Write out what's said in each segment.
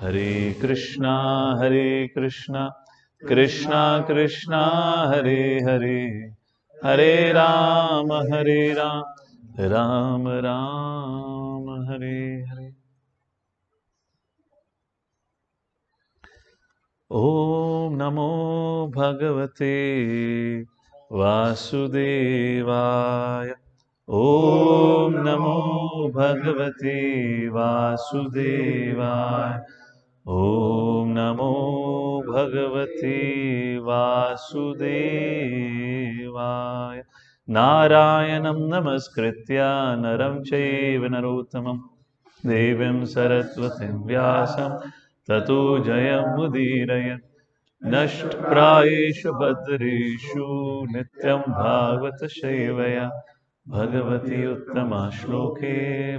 हरे कृष्णा हरे कृष्णा कृष्णा कृष्णा हरे हरे हरे राम हरे राम राम राम हरे हरे ओम नमो भगवते वासुदेवाय ॐ नमो भगवते वासुदेवाय ॐ नमो भगवते वासुदेवाय नारायणं नमस्कृत्य नरं चैव नरोत्तमं देवीं सरस्वतीं व्यासं ततो जयं जयमुदीरय नष्टप्रायेषु भद्रेषु नित्यं भागवतशैवया भगवति उत्तमा श्लोके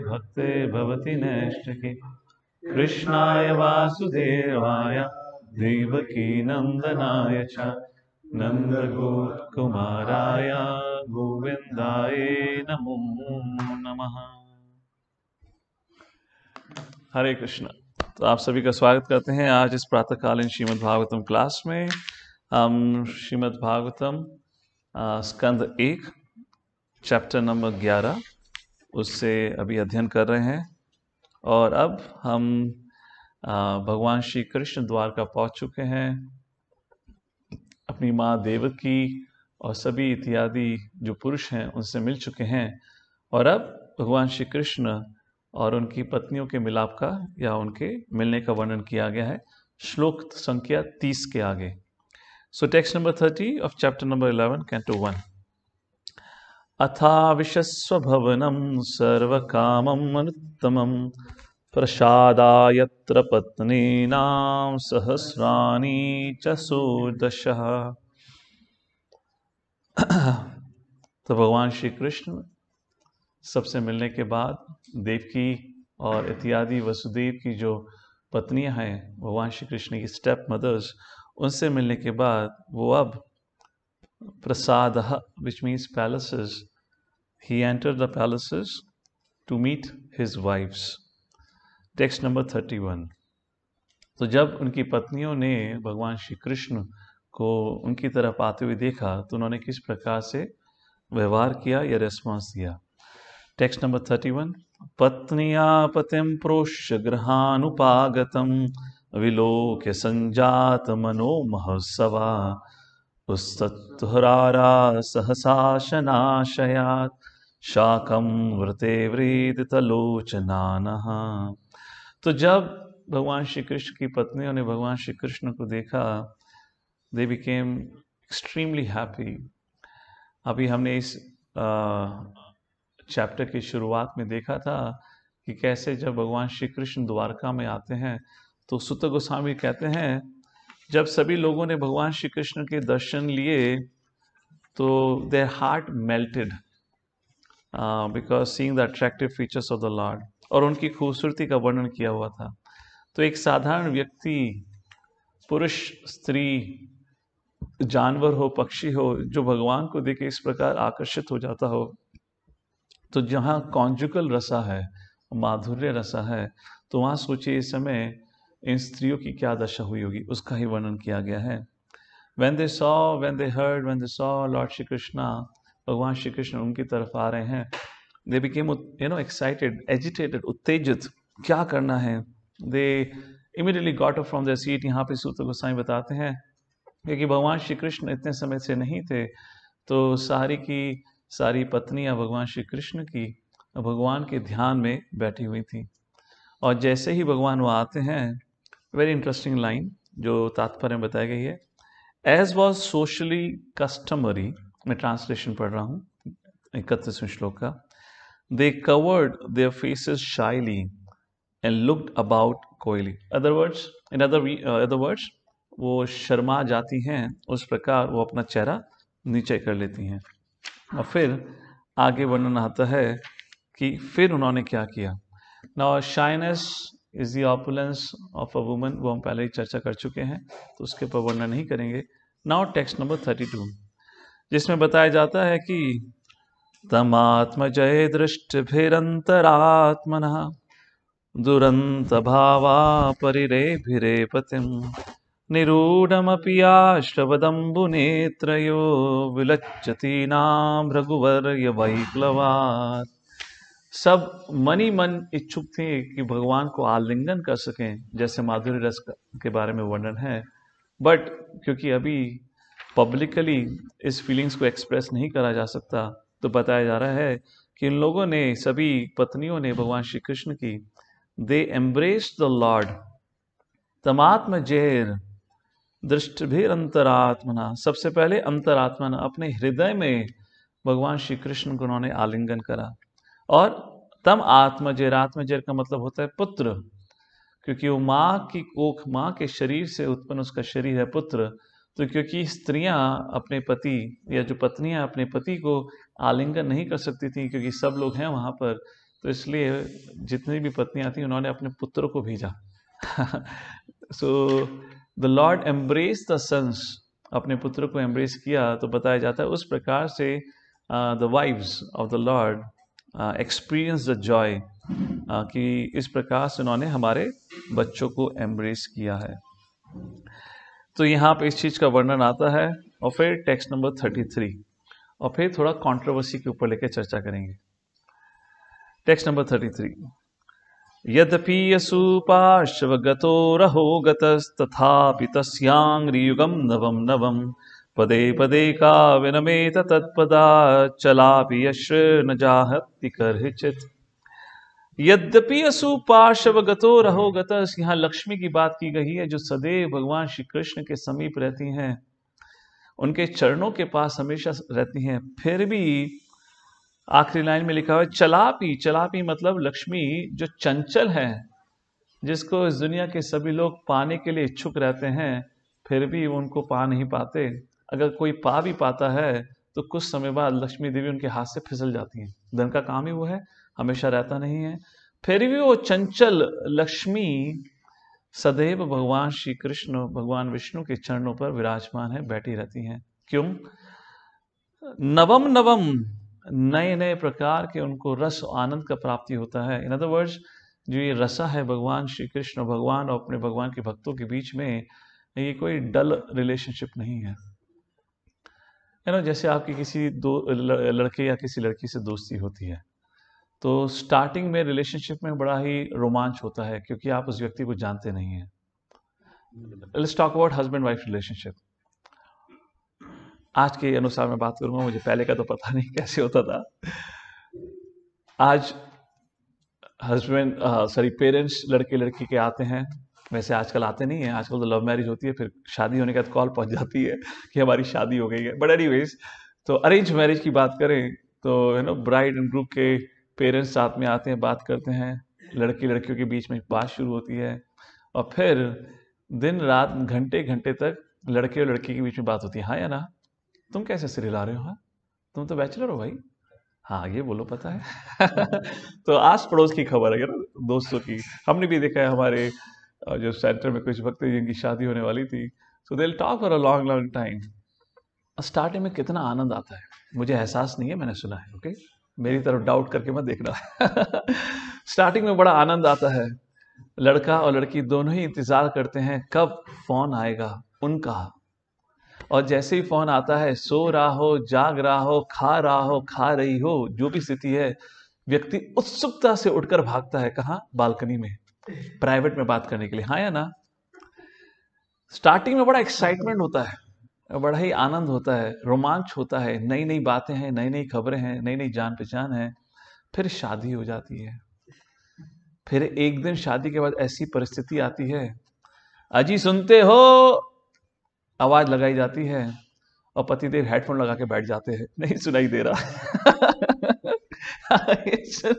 भक्ते भवति नष्टके कृष्णाय वासुदेवाय देवकी नंदनाय च नन्दगोपकुमाराय गोविंदाय नमो नमः हरे कृष्ण तो आप सभी का स्वागत करते हैं आज इस प्रातःकालीन श्रीमद् भागवतम क्लास में हम श्रीमद् भागवतम स्कंद एक चैप्टर नंबर ग्यारह उससे अभी अध्ययन कर रहे हैं और अब हम भगवान श्री कृष्ण द्वारका पहुंच चुके हैं अपनी माँ देव की और सभी इत्यादि जो पुरुष हैं उनसे मिल चुके हैं और अब भगवान श्री कृष्ण और उनकी पत्नियों के मिलाप का या उनके मिलने का वर्णन किया गया है श्लोक संख्या तीस के आगे so text number thirty of chapter number eleven canto one अथाविशस्वभवनं सर्वकामं अनुत्तमं प्रसादायत्र पत्नीनां सहस्राणि च सूदशः तो भगवान श्री कृष्ण सबसे मिलने के बाद देवकी और इत्यादि वसुदेव की जो पत्नियां हैं भगवान श्री कृष्ण की स्टेप मदर्स उनसे मिलने के बाद वो अब Prasadaha, which means palaces. He entered the palaces to meet his wives. Text number thirty one तो जब उनकी पत्नियों ने भगवान श्री कृष्ण को उनकी तरफ आते हुए देखा तो उन्होंने किस प्रकार से व्यवहार किया या रेस्पॉन्स दिया टेक्स्ट नंबर थर्टी वन पत्निया पतिम प्रोश ग्रहानुपागतम विलोक्य संजात मनो उस्तत्हुरारा सहसा शनाशया शाकम व्रते व्रीदितलोचनानः तो जब भगवान श्री कृष्ण की पत्नियों ने भगवान श्री कृष्ण को देखा दे बिकेम एक्सट्रीमली हैप्पी अभी हमने इस चैप्टर की शुरुआत में देखा था कि कैसे जब भगवान श्री कृष्ण द्वारका में आते हैं तो सुत गोस्वामी कहते हैं जब सभी लोगों ने भगवान श्री कृष्ण के दर्शन लिए तो their heart melted because seeing the attractive features of the lord और उनकी खूबसूरती का वर्णन किया हुआ था तो एक साधारण व्यक्ति पुरुष स्त्री जानवर हो पक्षी हो जो भगवान को देखे इस प्रकार आकर्षित हो जाता हो तो जहाँ कॉन्जुकल रसा है माधुर्य रसा है तो वहाँ सोचिए इस समय इन स्त्रियों की क्या दशा हुई होगी उसका ही वर्णन किया गया है when they saw when they heard when they saw lord Shri Krishna भगवान श्री कृष्ण उनकी तरफ आ रहे हैं they became you know excited agitated उत्तेजित क्या करना है they immediately got off from the seat यहाँ पे सूत्र गोसाई बताते हैं क्योंकि भगवान श्री कृष्ण इतने समय से नहीं थे तो सारी की सारी पत्नियाँ भगवान श्री कृष्ण की भगवान के ध्यान में बैठी हुई थी और जैसे ही भगवान वो आते हैं वेरी इंटरेस्टिंग लाइन जो तात्पर्य में बताई गई है एज वॉज सोशली कस्टमरी मैं ट्रांसलेशन पढ़ रहा हूँ इकतीसवें श्लोक का they covered their faces shyly and looked about coyly other words in other other words वो शर्मा जाती हैं उस प्रकार वो अपना चेहरा नीचे कर लेती हैं और फिर आगे वर्णन आता है कि फिर उन्होंने क्या किया ना shyness is the opulence of a woman वो हम पहले ही चर्चा कर चुके हैं तो उसके ऊपर वर्णन नहीं करेंगे now text number thirty two जिसमें बताया जाता है कि फिर दृष्टिभिरंतरात्मन दुरंत भावा परिरे भिरे पतिम नेत्रो आश्रवदम्बुनेत्रयो नाम रघुवर्य वैक्लवात् सब मनी मन इच्छुक थे कि भगवान को आलिंगन कर सकें जैसे माधुरी रस के बारे में वर्णन है बट क्योंकि अभी पब्लिकली इस फीलिंग्स को एक्सप्रेस नहीं करा जा सकता तो बताया जा रहा है कि इन लोगों ने सभी पत्नियों ने भगवान श्री कृष्ण की दे एम्ब्रेस द लॉर्ड तमात्म जेर भीर अंतरात्मना सबसे पहले अंतरात्मना अपने हृदय में भगवान श्री कृष्ण को उन्होंने आलिंगन करा और तम आत्मजर आत्मजर का मतलब होता है पुत्र क्योंकि वो माँ की कोख माँ के शरीर से उत्पन्न उसका शरीर है पुत्र तो क्योंकि स्त्रियां अपने पति या जो पत्नियां अपने पति को आलिंगन नहीं कर सकती थी क्योंकि सब लोग हैं वहाँ पर तो इसलिए जितनी भी पत्नियां थी उन्होंने अपने पुत्र को भेजा so the lord embrace the sons अपने पुत्र को एम्ब्रेस किया तो बताया जाता है उस प्रकार से the wives of the lord experience the joy कि इस प्रकार से उन्होंने हमारे बच्चों को एम्ब्रेस किया है तो यहाँ पे इस चीज़ का वर्णन आता है और फिर टेक्स्ट नंबर थर्टी थ्री और फिर थोड़ा कंट्रोवर्सी के ऊपर लेकर चर्चा करेंगे टेक्स्ट नंबर थर्टी थ्री यद्यपि यसु पार्श्वगतो रहो गतस्तथापि तस्यांग्रियुगम नवम नवम पदे पदे का विनमेत तत्पदा भी अश्र न जाहति करचित यद्यपि असुपार्श्व गतो रहो गत यहाँ लक्ष्मी की बात की गई है जो सदैव भगवान श्री कृष्ण के समीप रहती हैं उनके चरणों के पास हमेशा रहती हैं फिर भी आखिरी लाइन में लिखा हुआ है चलापी चलापी मतलब लक्ष्मी जो चंचल है जिसको इस दुनिया के सभी लोग पाने के लिए इच्छुक रहते हैं फिर भी उनको पा नहीं पाते अगर कोई पा भी पाता है तो कुछ समय बाद लक्ष्मी देवी उनके हाथ से फिसल जाती हैं धन का काम ही वो है हमेशा रहता नहीं है फिर भी वो चंचल लक्ष्मी सदैव भगवान श्री कृष्ण भगवान विष्णु के चरणों पर विराजमान है बैठी रहती हैं क्यों नवम नवम नए नए प्रकार के उनको रस आनंद का प्राप्ति होता है इन अदर वर्ड्स जो ये रसा है भगवान श्री कृष्ण भगवान और अपने भगवान के भक्तों के बीच में ये कोई डल रिलेशनशिप नहीं है है ना जैसे आपकी किसी दो लड़के या किसी लड़की से दोस्ती होती है तो स्टार्टिंग में रिलेशनशिप में बड़ा ही रोमांच होता है क्योंकि आप उस व्यक्ति को जानते नहीं हैं let's talk about husband wife relationship आज के अनुसार मैं बात करूंगा मुझे पहले का तो पता नहीं कैसे होता था आज हस्बैंड सॉरी पेरेंट्स लड़के लड़की के आते हैं वैसे आजकल आते नहीं है आजकल तो लव मैरिज होती है फिर शादी होने के बाद कॉल पहुंच जाती है कि हमारी शादी हो गई है बट एनी तो अरेंज मैरिज की बात करें तो you know bride and groom के पेरेंट्स साथ में आते हैं बात करते हैं लड़की लड़कियों के बीच में बात शुरू होती है और फिर दिन रात घंटे घंटे तक लड़के और लड़की के बीच में बात होती है हाँ या ना तुम कैसे सिर हिला रहे हो हाँ तुम तो बैचलर हो भाई हाँ ये बोलो पता है तो आस पड़ोस की खबर है ना दोस्तों की हमने भी देखा है हमारे जो सेंटर में कुछ वक्त जिनकी शादी होने वाली थी so they talk for a long long time starting में कितना आनंद आता है मुझे एहसास नहीं है मैंने सुना है ओके मेरी तरफ डाउट करके मत देखना स्टार्टिंग में बड़ा आनंद आता है लड़का और लड़की दोनों ही इंतज़ार करते हैं कब फोन आएगा उनका और जैसे ही फोन आता है सो रहा हो जाग रहा हो खा रहा हो खा रही हो जो भी स्थिति है व्यक्ति उत्सुकता से उठकर भागता है कहाँ बालकनी में प्राइवेट में बात करने के लिए हाँ या ना स्टार्टिंग में बड़ा एक्साइटमेंट होता है बड़ा ही आनंद होता है रोमांच होता है नई नई बातें हैं नई नई खबरें हैं नई नई जान पहचान है फिर शादी हो जाती है फिर एक दिन शादी के बाद ऐसी परिस्थिति आती है अजी सुनते हो आवाज लगाई जाती है और पतिदेव हेडफोन लगा के बैठ जाते हैं नहीं सुनाई दे रहा हाँ, सो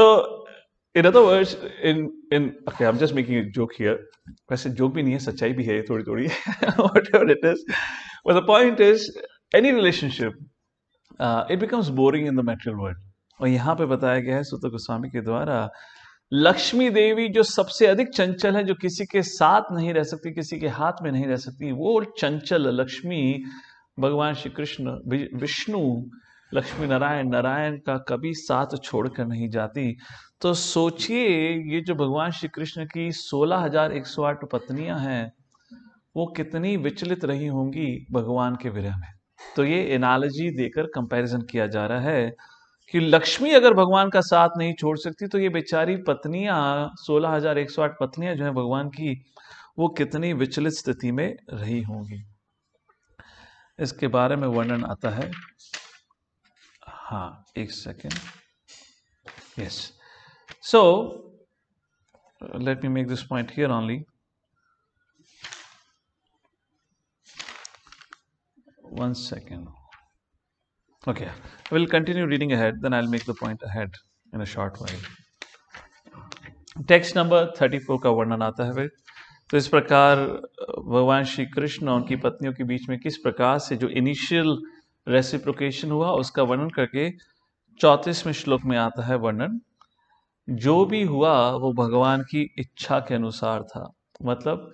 so, In other words, in in okay, I'm just making a joke here. वैसे joke भी नहीं है, सच्चाई भी है थोड़ी थोड़ी. Whatever it is, but the point is, any relationship, uh, it becomes boring in the material world. और यहाँ पे बताया गया है सुत गोस्वामी के द्वारा लक्ष्मी देवी जो सबसे अधिक चंचल है जो किसी के साथ नहीं रह सकती किसी के हाथ में नहीं रह सकती वो चंचल लक्ष्मी भगवान श्री कृष्ण विष्णु लक्ष्मी नारायण नारायण का कभी साथ छोड़कर नहीं जाती तो सोचिए ये जो भगवान श्री कृष्ण की सोलह हजार एक सौ आठ पत्नियां हैं वो कितनी विचलित रही होंगी भगवान के विरह में तो ये एनालॉजी देकर कंपैरिजन किया जा रहा है कि लक्ष्मी अगर भगवान का साथ नहीं छोड़ सकती तो ये बेचारी पत्नियां सोलह हजार एक सौ आठ पत्नियां जो है भगवान की वो कितनी विचलित स्थिति में रही होंगी इसके बारे में वर्णन आता है हाँ एक second yes so let me make this point here only one second okay I will continue reading ahead then I will make the point ahead in a short while text number thirty four का वर्णन आता है फिर तो इस प्रकार भगवान श्री कृष्ण और उनकी पत्नियों के बीच में किस प्रकार से जो इनिशियल initial... रेसिप्रोकेशन हुआ उसका वर्णन करके चौतीसवें श्लोक में आता है वर्णन जो भी हुआ वो भगवान की इच्छा के अनुसार था मतलब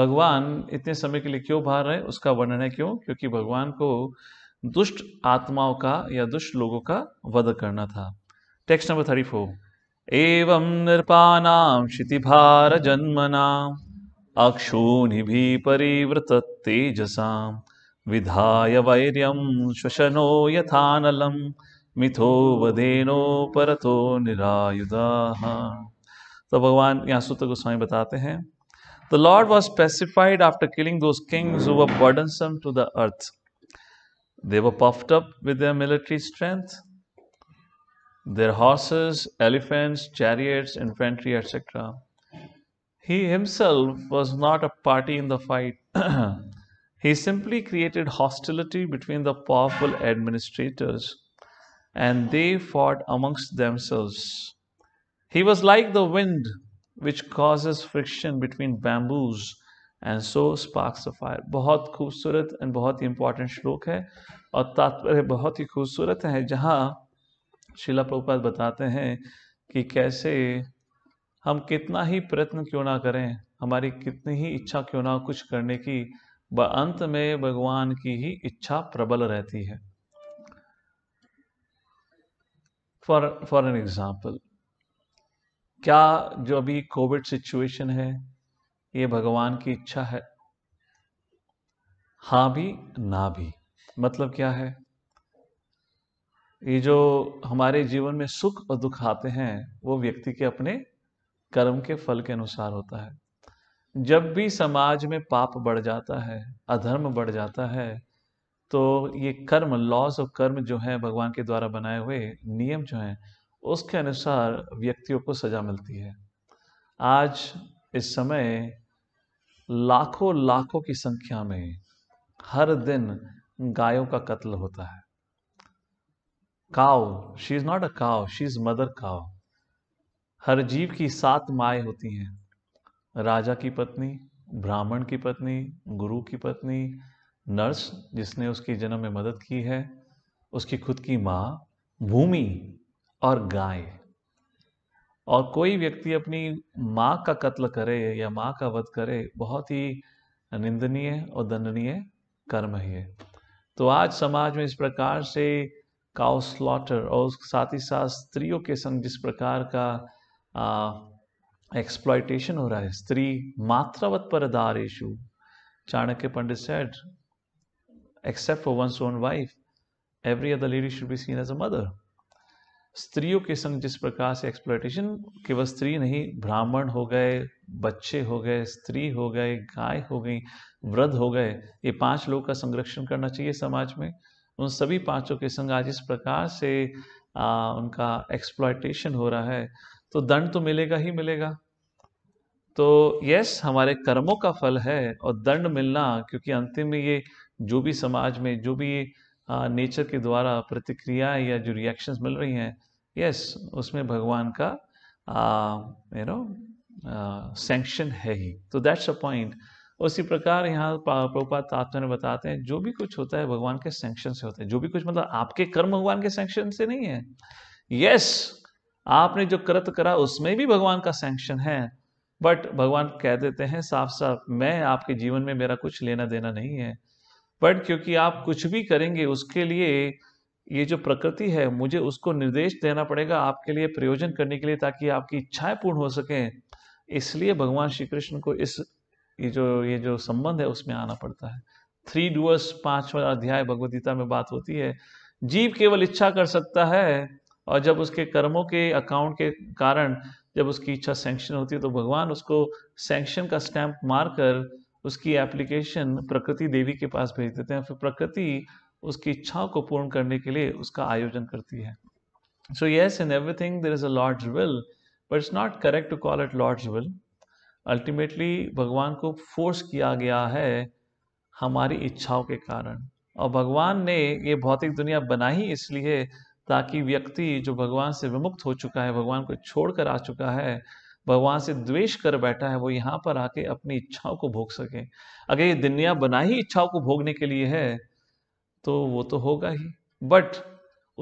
भगवान इतने समय के लिए क्यों बाहर रहे उसका वर्णन है क्यों क्योंकि भगवान को दुष्ट आत्माओं का या दुष्ट लोगों का वध करना था टेक्स्ट नंबर थर्टी फोर एवं नृपाणाम क्षितिभार नाम अक्षोनि भी परिवृत तेजसाम विधाय वैर्यं श्वशनो यथानलं मिथो वदेनो परतो निरायुधाः तो भगवान यहाँ सूत्र गोस्वामी बताते हैं the lord was specified after killing those kings who were burdensome to the earth they were puffed up with their military strength their horses, elephants, chariots, infantry, etc. He himself was not a party in the fight. He simply created hostility between the powerful administrators and they fought amongst themselves. He was like the wind which causes friction between bamboos and so sparks the fire. बहुत खूबसूरत and बहुत important important श्लोक है और तात्पर्य बहुत ही खूबसूरत है जहाँ शिला प्रभुपाद बताते हैं कि कैसे हम कितना ही प्रयत्न क्यों ना करें हमारी कितनी ही इच्छा क्यों ना कुछ करने की व अंत में भगवान की ही इच्छा प्रबल रहती है फॉर फॉर एन एग्जाम्पल क्या जो अभी कोविड सिचुएशन है ये भगवान की इच्छा है हाँ भी ना भी मतलब क्या है ये जो हमारे जीवन में सुख और दुख आते हैं वो व्यक्ति के अपने कर्म के फल के अनुसार होता है जब भी समाज में पाप बढ़ जाता है अधर्म बढ़ जाता है तो ये कर्म लॉज ऑफ कर्म जो है भगवान के द्वारा बनाए हुए नियम जो हैं उसके अनुसार व्यक्तियों को सजा मिलती है आज इस समय लाखों लाखों की संख्या में हर दिन गायों का कत्ल होता है काव शी इज नॉट अ काव शी इज मदर काव हर जीव की सात माए होती हैं राजा की पत्नी ब्राह्मण की पत्नी गुरु की पत्नी नर्स जिसने उसकी जन्म में मदद की है उसकी खुद की माँ भूमि और गाय और कोई व्यक्ति अपनी माँ का कत्ल करे या माँ का वध करे बहुत ही निंदनीय और दंडनीय कर्म है तो आज समाज में इस प्रकार से काउ स्लॉटर और साथ ही साथ स्त्रियों के संग जिस प्रकार का आ, एक्सप्लॉयटेशन हो रहा है स्त्री मात्रावत इशू Chanakya Pandit said except for one's own wife every other lady should be seen as a mother स्त्रियों के संग जिस प्रकार से एक्सप्लॉयटेशन केवल स्त्री नहीं ब्राह्मण हो गए बच्चे हो गए स्त्री हो गए गाय हो गई वृद्ध हो गए ये पांच लोग का संरक्षण करना चाहिए समाज में उन सभी पांचों के संग आज इस प्रकार से आ, उनका एक्सप्लॉयटेशन हो रहा है तो दंड तो मिलेगा ही मिलेगा तो यस हमारे कर्मों का फल है और दंड मिलना क्योंकि अंतिम में ये जो भी समाज में जो भी नेचर के द्वारा प्रतिक्रियाएं या जो रिएक्शंस मिल रही हैं यस उसमें भगवान का यू नो सेंक्शन है ही तो दैट्स अ पॉइंट उसी प्रकार यहाँ प्रभुपात आप ने बताते हैं जो भी कुछ होता है भगवान के सेंक्शन से होता है जो भी कुछ मतलब आपके कर्म भगवान के सेंक्शन से नहीं है यस आपने जो कृत करा उसमें भी भगवान का सैंक्शन है बट भगवान कह देते हैं साफ साफ मैं आपके जीवन में मेरा कुछ लेना देना नहीं है बट क्योंकि आप कुछ भी करेंगे उसके लिए ये जो प्रकृति है मुझे उसको निर्देश देना पड़ेगा आपके लिए प्रयोजन करने के लिए ताकि आपकी इच्छाएं पूर्ण हो सकें इसलिए भगवान श्री कृष्ण को इस ये जो ये जो संबंध है उसमें आना पड़ता है थ्री डुअर्स पांचवा अध्याय भगवदगीता में बात होती है जीव केवल इच्छा कर सकता है और जब उसके कर्मों के अकाउंट के कारण जब उसकी इच्छा सेंक्शन होती है तो भगवान उसको सेंक्शन का स्टैंप मारकर उसकी एप्लीकेशन प्रकृति देवी के पास भेज देते हैं फिर प्रकृति उसकी इच्छाओं को पूर्ण करने के लिए उसका आयोजन करती है so yes in everything there is a lord's will but it's not correct to call it lord's will ultimately भगवान को फोर्स किया गया है हमारी इच्छाओं के कारण और भगवान ने ये भौतिक दुनिया बनाई इसलिए ताकि व्यक्ति जो भगवान से विमुक्त हो चुका है भगवान को छोड़कर आ चुका है भगवान से द्वेष कर बैठा है वो यहाँ पर आके अपनी इच्छाओं को भोग सके अगर ये दुनिया बना ही इच्छाओं को भोगने के लिए है तो वो तो होगा ही बट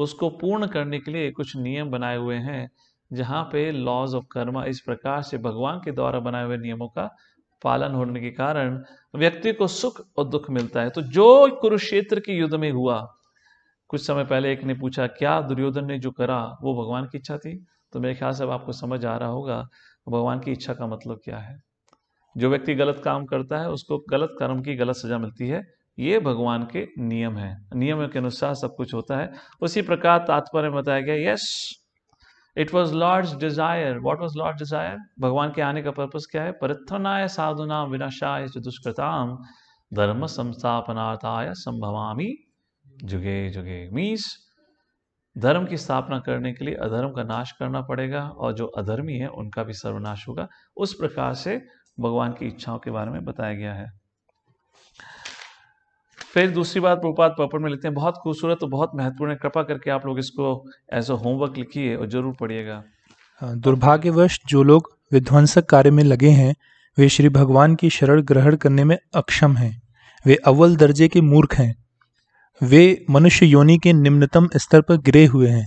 उसको पूर्ण करने के लिए कुछ नियम बनाए हुए हैं जहाँ पे लॉज ऑफ कर्मा इस प्रकार से भगवान के द्वारा बनाए हुए नियमों का पालन होने के कारण व्यक्ति को सुख और दुख मिलता है तो जो कुरुक्षेत्र के युद्ध में हुआ कुछ समय पहले एक ने पूछा क्या दुर्योधन ने जो करा वो भगवान की इच्छा थी तो मेरे ख्याल से अब आपको समझ आ रहा होगा भगवान की इच्छा का मतलब क्या है जो व्यक्ति गलत काम करता है उसको गलत कर्म की गलत सजा मिलती है ये भगवान के नियम है नियम के अनुसार सब कुछ होता है उसी प्रकार तात्पर्य बताया गया yes it was lord desire what was lord desire भगवान के आने का पर्पज क्या है परिथनाय साधुना विनाशाय दुष्कृताम धर्म संस्थापनार्थाय संभवामी जुगे जुगे मीन्स धर्म की स्थापना करने के लिए अधर्म का नाश करना पड़ेगा और जो अधर्मी है उनका भी सर्वनाश होगा उस प्रकार से भगवान की इच्छाओं के बारे में बताया गया है फिर दूसरी बात प्रपात प्रॉपर में लिखते हैं बहुत खूबसूरत और बहुत महत्वपूर्ण है कृपा करके आप लोग इसको एज अ होमवर्क लिखिए और जरूर पढ़िएगा हाँ, दुर्भाग्यवश जो लोग विध्वंसक कार्य में लगे हैं वे श्री भगवान की शरण ग्रहण करने में अक्षम हैं वे अव्वल दर्जे के मूर्ख हैं वे मनुष्य योनि के निम्नतम स्तर पर गिरे हुए हैं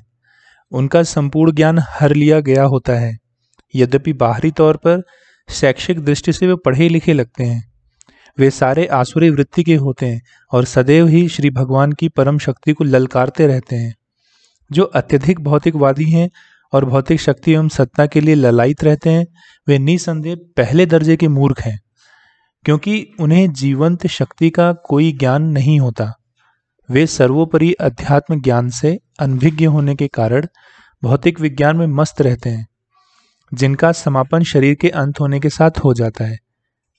उनका संपूर्ण ज्ञान हर लिया गया होता है यद्यपि बाहरी तौर पर शैक्षिक दृष्टि से वे पढ़े लिखे लगते हैं वे सारे आसुरी वृत्ति के होते हैं और सदैव ही श्री भगवान की परम शक्ति को ललकारते रहते हैं जो अत्यधिक भौतिकवादी हैं और भौतिक शक्ति एवं सत्ता के लिए ललायित रहते हैं वे निसंदेह पहले दर्जे के मूर्ख हैं क्योंकि उन्हें जीवंत शक्ति का कोई ज्ञान नहीं होता वे सर्वोपरि अध्यात्म ज्ञान से अनभिज्ञ होने के कारण भौतिक विज्ञान में मस्त रहते हैं जिनका समापन शरीर के अंत होने के साथ हो जाता है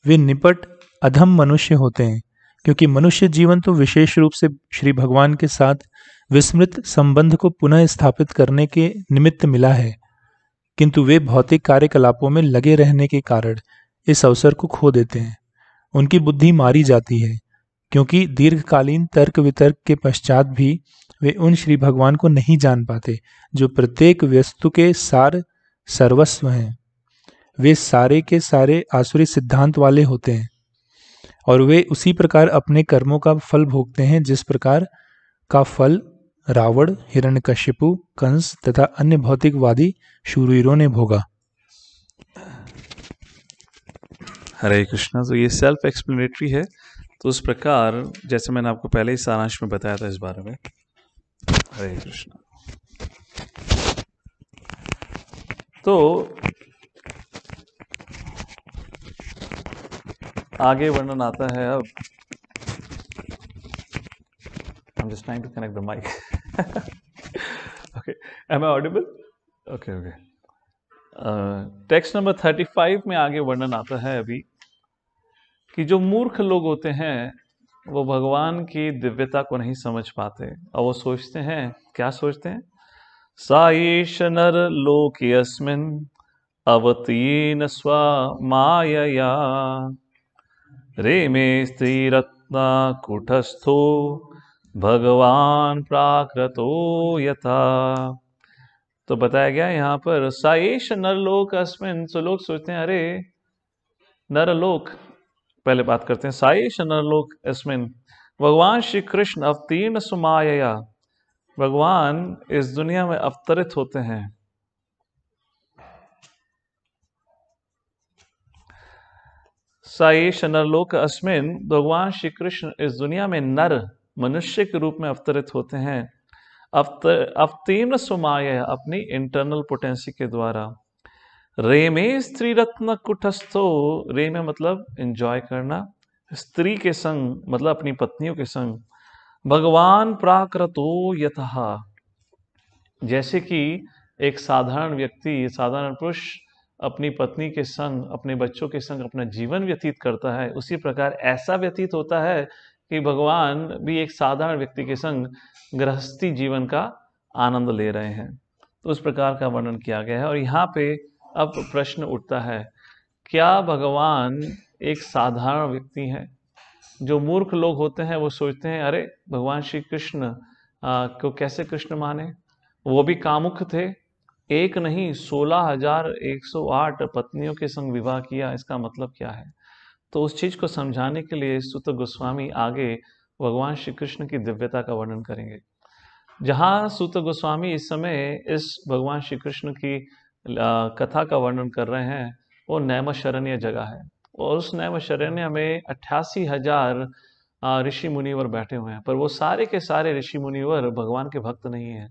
वे निपट अधम मनुष्य होते हैं क्योंकि मनुष्य जीवन तो विशेष रूप से श्री भगवान के साथ विस्मृत संबंध को पुनः स्थापित करने के निमित्त मिला है किंतु वे भौतिक कार्यकलापों में लगे रहने के कारण इस अवसर को खो देते हैं उनकी बुद्धि मारी जाती है क्योंकि दीर्घकालीन तर्क वितर्क के पश्चात भी वे उन श्री भगवान को नहीं जान पाते जो प्रत्येक वस्तु के सार सर्वस्व हैं वे सारे के सारे आसुरी सिद्धांत वाले होते हैं और वे उसी प्रकार अपने कर्मों का फल भोगते हैं जिस प्रकार का फल रावण कश्यपु कंस तथा अन्य भौतिकवादी शूरवीरों ने भोगा हरे कृष्णा तो ये सेल्फ एक्सप्लेनेटरी है तो उस प्रकार जैसे मैंने आपको पहले ही सारांश में बताया था इस बारे में हरे कृष्ण तो आगे वर्णन आता है अब I'm just trying to connect the mic. okay, am I audible? Okay, okay. Text number 35 में आगे वर्णन आता है अभी कि जो मूर्ख लोग होते हैं वो भगवान की दिव्यता को नहीं समझ पाते और वो सोचते हैं क्या सोचते हैं साईश नर लोकियस्मिन अवतीन स्व माया रे मे स्त्री रत्ना कुटस्थो भगवान प्राकृतो यथा तो बताया गया यहाँ पर साईश नरलोक अस्मिन सो तो लोग सोचते हैं अरे नरलोक पहले बात करते हैं साई शनलोक इसमिन भगवान श्री कृष्ण अवतीर्ण सुमाया भगवान इस दुनिया में अवतरित होते हैं साई शनलोक अस्मिन भगवान श्री कृष्ण इस दुनिया में नर मनुष्य के रूप में अवतरित होते हैं अवतीर्ण सुमाया अपनी इंटरनल पोटेंसी के द्वारा रेमे स्त्री रत्न कुटस्थो रेमे मतलब एंजॉय करना स्त्री के संग मतलब अपनी पत्नियों के संग भगवान प्राकृतो यथा जैसे कि एक साधारण व्यक्ति साधारण पुरुष अपनी पत्नी के संग अपने बच्चों के संग अपना जीवन व्यतीत करता है उसी प्रकार ऐसा व्यतीत होता है कि भगवान भी एक साधारण व्यक्ति के संग गृहस्थी जीवन का आनंद ले रहे हैं तो उस प्रकार का वर्णन किया गया है और यहाँ पे अब प्रश्न उठता है क्या भगवान एक साधारण व्यक्ति हैं जो मूर्ख लोग होते हैं वो सोचते हैं अरे भगवान श्री कृष्ण को कैसे कृष्ण माने वो भी कामुख थे एक नहीं सोलह हजार एक सौ आठ पत्नियों के संग विवाह किया इसका मतलब क्या है तो उस चीज को समझाने के लिए सुत गोस्वामी आगे भगवान श्री कृष्ण की दिव्यता का वर्णन करेंगे जहाँ सुत गोस्वामी इस समय इस भगवान श्री कृष्ण की कथा का वर्णन कर रहे हैं वो नैम शरण्य जगह है और उस नैम शरण्य में अट्ठासी हजार ऋषि मुनिवर बैठे हुए हैं पर वो सारे के सारे ऋषि मुनिवर भगवान के भक्त नहीं हैं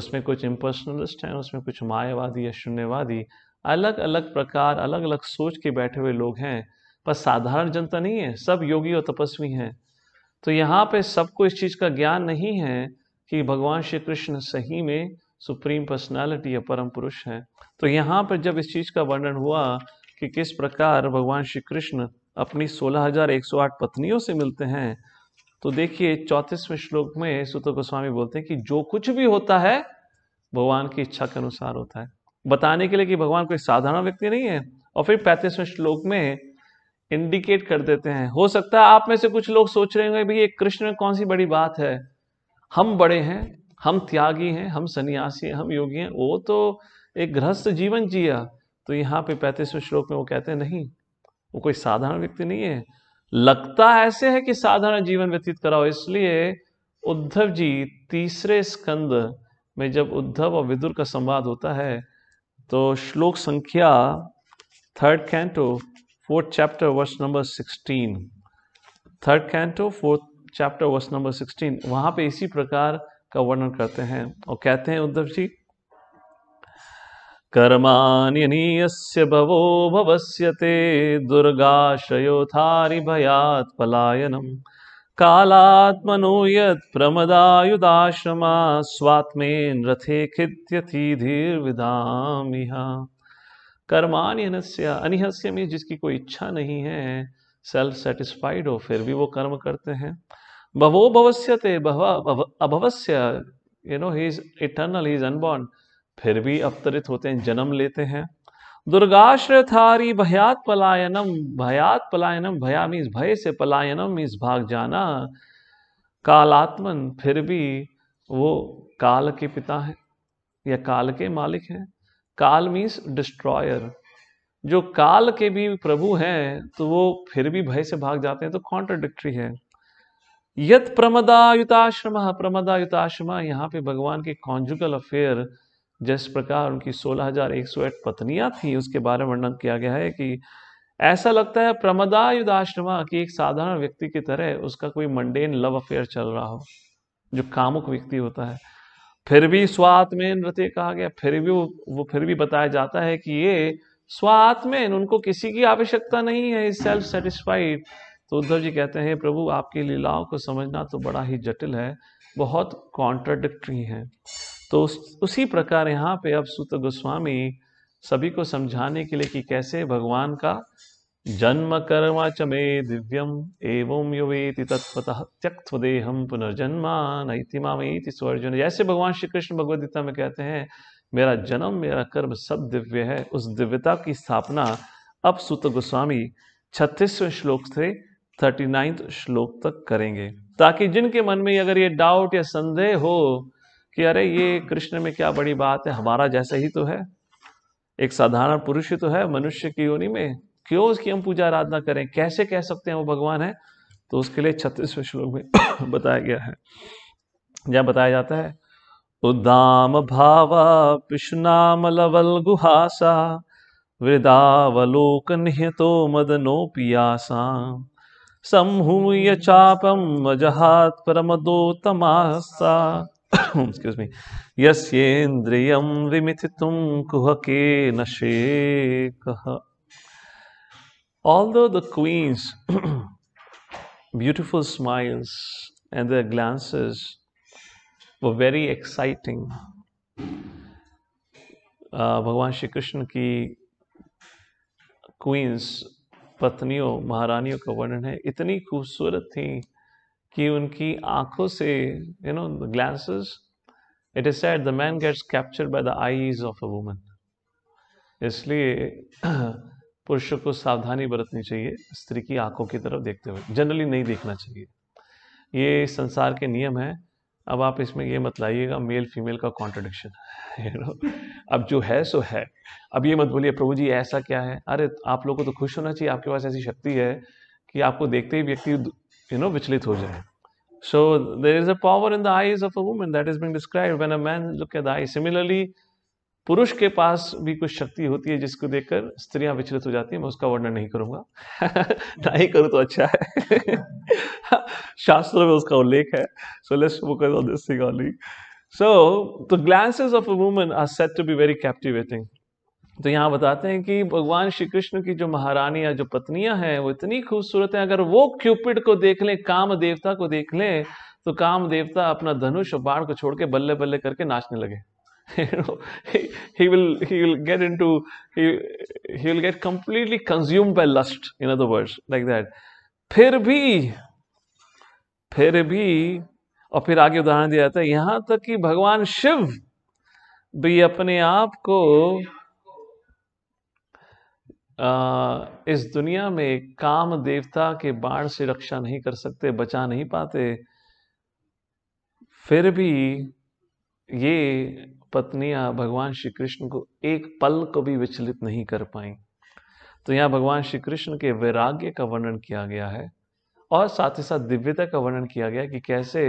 उसमें कुछ इम्पर्सनलिस्ट हैं उसमें कुछ मायावादी या शून्यवादी अलग अलग प्रकार अलग अलग सोच के बैठे हुए लोग हैं पर साधारण जनता नहीं है सब योगी और तपस्वी हैं तो यहाँ पे सबको इस चीज़ का ज्ञान नहीं है कि भगवान श्री कृष्ण सही में सुप्रीम पर्सनालिटी या परम पुरुष हैं तो यहाँ पर जब इस चीज़ का वर्णन हुआ कि किस प्रकार भगवान श्री कृष्ण अपनी 16,108 पत्नियों से मिलते हैं तो देखिए चौंतीसवें श्लोक में सुत गोस्वामी बोलते हैं कि जो कुछ भी होता है भगवान की इच्छा के अनुसार होता है बताने के लिए कि भगवान कोई साधारण व्यक्ति नहीं है और फिर पैंतीसवें श्लोक में इंडिकेट कर देते हैं हो सकता है आप में से कुछ लोग सोच रहे होंगे भाई ये कृष्ण में कौन सी बड़ी बात है हम बड़े हैं हम त्यागी हैं हम सन्यासी हैं हम योगी हैं वो तो एक गृहस्थ जीवन जिया तो यहाँ पे पैंतीसवें श्लोक में वो कहते हैं नहीं वो कोई साधारण व्यक्ति नहीं है लगता ऐसे है कि साधारण जीवन व्यतीत कराओ इसलिए उद्धव जी तीसरे स्कंद में जब उद्धव और विदुर का संवाद होता है तो श्लोक संख्या third canto fourth chapter verse number sixteen third canto fourth chapter verse number sixteen वहाँ पे इसी प्रकार का वर्णन करते हैं और कहते हैं उद्धव जी कर्मान्यनीयस्य भवो भवस्यते थारि भयात् पलायनम् कालात्मनो यत् प्रमदायुदाश्रमा स्वात्मेन रथे खिद्यतिधीर्विधामिह कर्मान्यनस्य अनिहस्य में जिसकी कोई इच्छा नहीं है सेल्फ सेटिस्फाइड हो फिर भी वो कर्म करते हैं Bhavo bhavasyate ते अभवस्य you know he is eternal he is unborn फिर भी अवतरित होते हैं जन्म लेते हैं दुर्गाश्रय थारी भयात पलायनम भयात पलायनम भया मीन्स भय से पलायनम मीन्स भाग जाना कालात्मन फिर भी वो काल के पिता है या काल के मालिक हैं काल मीन्स डिस्ट्रॉयर जो काल के भी प्रभु हैं तो वो फिर भी भय से भाग जाते हैं तो कॉन्ट्रोडिक्ट्री है यत प्रमदायुताश्रम प्रमदायुताश्रम यहाँ पे भगवान के कॉन्जुगल अफेयर जिस प्रकार उनकी 16,108 पत्नियां थी उसके बारे में वर्णन किया गया है कि ऐसा लगता है प्रमदायुदाश्रम कि एक साधारण व्यक्ति की तरह उसका कोई मंडेन लव अफेयर चल रहा हो जो कामुक व्यक्ति होता है फिर भी स्वात्मेन नृत्य कहा गया फिर भी वो, वो फिर भी बताया जाता है कि ये स्वात्मेन उनको किसी की आवश्यकता नहीं है सेल्फ सेटिस्फाइड तो उद्धव जी कहते हैं प्रभु आपकी लीलाओं को समझना तो बड़ा ही जटिल है बहुत कॉन्ट्रडिक्ट्री है तो उस, उसी प्रकार यहाँ पे अब सूत गोस्वामी सभी को समझाने के लिए कि कैसे भगवान का जन्म कर्मा चमे मे दिव्यम एवं युवेति तत्वतः देहम पुनर्जन्मा नैतिमा मामेति स्वर्जन जैसे भगवान श्री कृष्ण भगवदगीता में कहते हैं मेरा जन्म मेरा कर्म सब दिव्य है उस दिव्यता की स्थापना अब सुत गोस्वामी छत्तीसवें श्लोक से थर्टी नाइन्थ श्लोक तक करेंगे ताकि जिनके मन में अगर ये डाउट या संदेह हो कि अरे ये कृष्ण में क्या बड़ी बात है हमारा जैसा ही तो है एक साधारण पुरुष ही तो है मनुष्य की योनि में क्यों उसकी हम पूजा आराधना करें कैसे कह सकते हैं वो भगवान है तो उसके लिए छत्तीसवें श्लोक में बताया गया है जहाँ बताया जाता है उदाम भावा पिशुनाम लवल गुहासा वृदावलोक निहतो मदनो पियासा संहूय चापम अजहात परमदोतमासा एक्सक्यूज मी यस्येन्द्रियम विमिथितुम कुहके नशेकः although the queen's beautiful smiles and their glances were very exciting uh, भगवान श्री कृष्ण की क्वींस पत्नियों महारानियों का वर्णन है इतनी खूबसूरत थी कि उनकी आंखों से you know glasses it is said the man gets capture by the eyes of a woman इसलिए पुरुषों को सावधानी बरतनी चाहिए स्त्री की आंखों की तरफ देखते हुए जनरली नहीं देखना चाहिए ये संसार के नियम हैं अब आप इसमें ये मत लाइएगा मेल फीमेल का कॉन्ट्रडिक्शन यू नो अब जो है सो है अब ये मत बोलिए प्रभु जी ऐसा क्या है अरे आप लोगों को तो खुश होना चाहिए आपके पास ऐसी शक्ति है कि आपको देखते ही व्यक्ति यू नो विचलित हो जाए so there is a power in the eyes of a woman that is being describe a man look at the eye similarly पुरुष के पास भी कुछ शक्ति होती है जिसको देखकर स्त्रियां विचलित हो जाती हैं मैं उसका वर्णन नहीं करूंगा ना ही करूँ तो अच्छा है शास्त्रों में उसका उल्लेख है so let's focus on this thing only so the glances of a woman are set to be very captivating तो यहाँ बताते हैं कि भगवान श्री कृष्ण की जो महारानी या जो पत्नियां हैं वो इतनी खूबसूरत हैं अगर वो क्यूपिड को देख लें काम देवता को देख लें तो काम देवता अपना धनुष और बाण को छोड़ के बल्ले बल्ले करके नाचने लगे you know he, he will he will get into he he will get completely consumed by lust in other words like that फिर भी फिर भी और फिर आगे उदाहरण दिया जाता है यहां तक कि भगवान शिव भी अपने आप को इस दुनिया में काम देवता के बाण से रक्षा नहीं कर सकते बचा नहीं पाते फिर भी ये पत्नियां भगवान श्री कृष्ण को एक पल को भी विचलित नहीं कर पाई तो यहाँ भगवान श्री कृष्ण के वैराग्य का वर्णन किया गया है और साथ ही साथ दिव्यता का वर्णन किया गया कि कैसे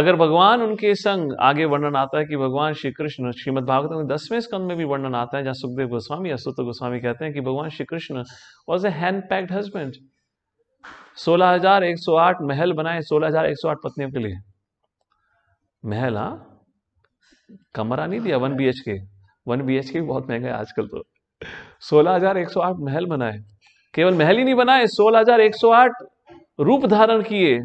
अगर भगवान उनके संग आगे वर्णन आता है कि भगवान श्री कृष्ण श्रीमद भागवत में दसवें स्कंद में भी वर्णन आता है जहाँ सुखदेव गोस्वामी या सुत गोस्वामी कहते हैं कि भगवान Shri Krishna was a henpecked husband सोलह हजार एक सौ आठ महल बनाए सोलह हजार एक सौ आठ पत्नियों के लिए महल हाँ कमरा नहीं दिया हाँ, one B H K one B H K बहुत महंगा है आजकल तो सोलह हजार एक सौ आठ महल बनाए केवल महल ही नहीं बनाए सोलह हजार एक सौ आठ रूप धारण किए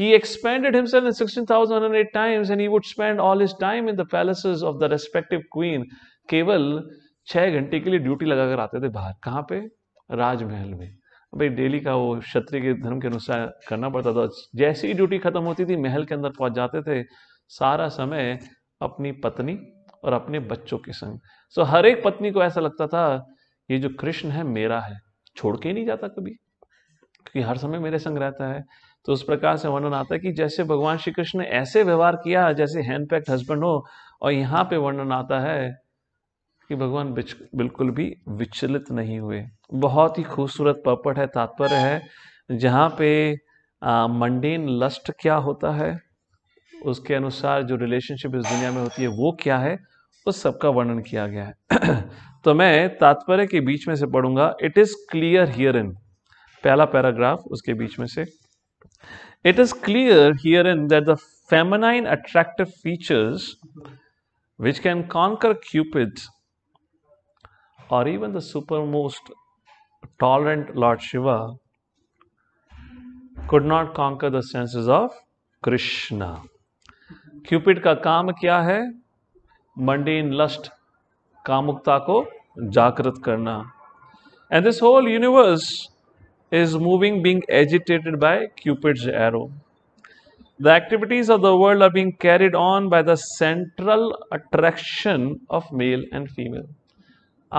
he expanded himself in 16,008 times and he would spend all his time in the palaces of the respective queen. केवल छह घंटे के लिए ड्यूटी लगाकर आते थे बाहर कहाँ पे राजमहल में भाई डेली का वो क्षत्रिय के धर्म के अनुसार करना पड़ता था जैसे ही ड्यूटी खत्म होती थी महल के अंदर पहुंच जाते थे सारा समय अपनी पत्नी और अपने बच्चों के संग सो हर एक पत्नी को ऐसा लगता था ये जो कृष्ण है मेरा है छोड़ के नहीं जाता कभी क्योंकि हर समय मेरे संग रहता है तो उस प्रकार से वर्णन आता है कि जैसे भगवान श्री कृष्ण ने ऐसे व्यवहार किया जैसे हैंडपैक्ट हस्बैंड हो और यहाँ पे वर्णन आता है कि भगवान बिल्कुल भी विचलित नहीं हुए बहुत ही खूबसूरत पर्पट है तात्पर्य है जहाँ पे मंडेन लस्ट क्या होता है उसके अनुसार जो रिलेशनशिप इस दुनिया में होती है वो क्या है उस सब का वर्णन किया गया है तो मैं तात्पर्य के बीच में से पढ़ूंगा it is clear here in पहला पैराग्राफ उसके बीच में से it is clear here in that the feminine attractive features which can conquer Cupid even the super most tolerant Lord Shiva could not conquer the senses of Krishna Cupid का काम क्या है मंडीन lust कामुकता को जागृत करना and this whole universe is moving being agitated by Cupid arrow the activities of the world are being carried on by the central attraction of male and female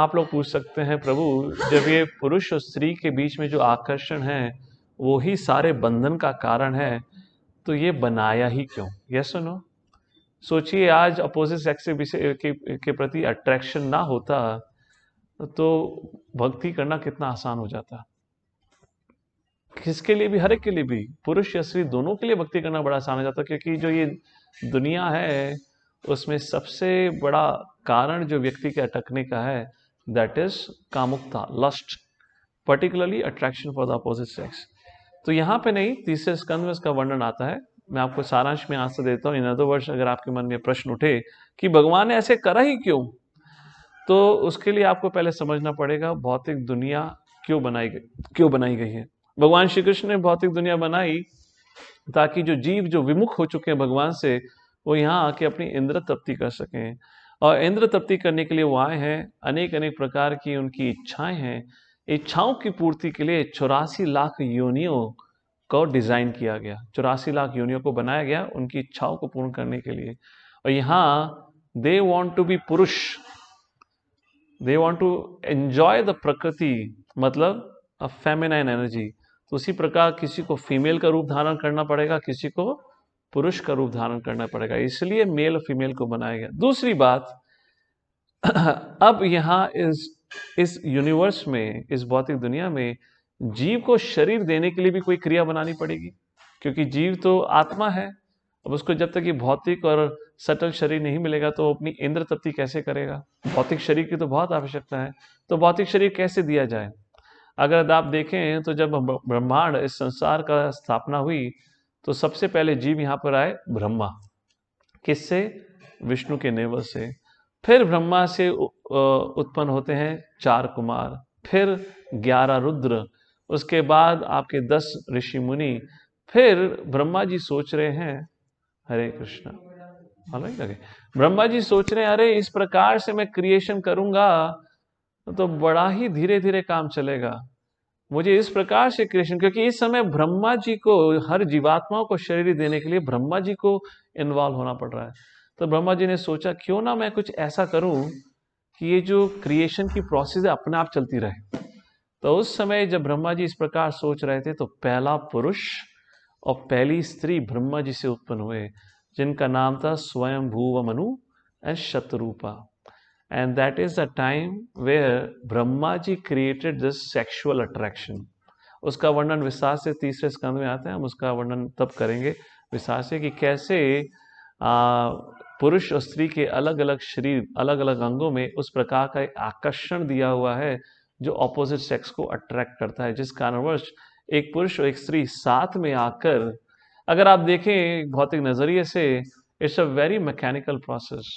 आप लोग पूछ सकते हैं प्रभु जब ये पुरुष और स्त्री के बीच में जो आकर्षण है वो ही सारे बंधन का कारण है तो ये बनाया ही क्यों यस सुनो सोचिए आज अपोजिट सेक्स के, के, के प्रति अट्रैक्शन ना होता तो भक्ति करना कितना आसान हो जाता किसके लिए भी हर एक के लिए भी पुरुष या स्त्री दोनों के लिए भक्ति करना बड़ा आसान हो जाता क्योंकि जो ये दुनिया है उसमें सबसे बड़ा कारण जो व्यक्ति के अटकने का है दैट इज कामुकता lust particularly attraction for the opposite sex तो यहाँ पे नहीं तीसरे स्कंद में इसका वर्णन आता है मैं आपको सारांश में आंसर देता हूँ इन दो वर्ष अगर आपके मन में प्रश्न उठे कि भगवान ने ऐसे करा ही क्यों तो उसके लिए आपको पहले समझना पड़ेगा भौतिक दुनिया क्यों बनाई गई क्यों बनाई गई है भगवान श्री कृष्ण ने भौतिक दुनिया बनाई ताकि जो जीव जो विमुख हो चुके हैं भगवान से वो यहाँ आके अपनी इंद्र तृप्ति कर सकें और इंद्र तृप्ति करने के लिए वो आए हैं अनेक अनेक प्रकार की उनकी इच्छाएं हैं इच्छाओं की पूर्ति के लिए चौरासी लाख योनियों को डिज़ाइन किया गया चौरासी लाख यूनियों को बनाया गया उनकी इच्छाओं को पूर्ण करने के लिए और यहाँ दे वॉन्ट टू बी पुरुष they want to enjoy the प्रकृति मतलब अ फेमिनाइन एनर्जी तो उसी प्रकार किसी को फीमेल का रूप धारण करना पड़ेगा किसी को पुरुष का रूप धारण करना पड़ेगा इसलिए मेल और फीमेल को बनाया गया दूसरी बात अब यहाँ इस इस यूनिवर्स में इस भौतिक दुनिया में जीव को शरीर देने के लिए भी कोई क्रिया बनानी पड़ेगी क्योंकि जीव तो आत्मा है अब उसको जब तक ये भौतिक और सटल शरीर नहीं मिलेगा तो अपनी इंद्र तृप्ति कैसे करेगा भौतिक शरीर की तो बहुत आवश्यकता है तो भौतिक शरीर कैसे दिया जाए अगर आप देखें तो जब ब्रह्मांड इस संसार का स्थापना हुई तो सबसे पहले जीव यहाँ पर आए ब्रह्मा किससे विष्णु के नेवल से फिर ब्रह्मा से उत्पन्न होते हैं चार कुमार फिर ग्यारह रुद्र उसके बाद आपके दस ऋषि मुनि फिर ब्रह्मा जी सोच रहे हैं हरे कृष्णा लगे ब्रह्मा जी सोच रहे हैं अरे इस प्रकार से मैं क्रिएशन करूंगा तो बड़ा ही धीरे धीरे काम चलेगा मुझे इस प्रकार से क्रिएशन क्योंकि इस समय ब्रह्मा जी को हर जीवात्माओं को शरीर देने के लिए ब्रह्मा जी को इन्वॉल्व होना पड़ रहा है तो ब्रह्मा जी ने सोचा क्यों ना मैं कुछ ऐसा करूं कि ये जो क्रिएशन की प्रोसेस है अपने आप चलती रहे तो उस समय जब ब्रह्मा जी इस प्रकार सोच रहे थे तो पहला पुरुष और पहली स्त्री ब्रह्मा जी से उत्पन्न हुए जिनका नाम था Swayambhuva Manu and Shatarupa and that is the time where Brahma ji created this sexual attraction उसका वर्णन विस्तार से तीसरे स्कंद में आते हैं हम उसका वर्णन तब करेंगे विस्तार से कि कैसे आ, पुरुष और स्त्री के अलग अलग शरीर अलग अलग अंगों में उस प्रकार का आकर्षण दिया हुआ है जो ऑपोजिट सेक्स को अट्रैक्ट करता है जिस कारणवश एक पुरुष और एक स्त्री साथ में आकर अगर आप देखें भौतिक नजरिए से it's a very mechanical process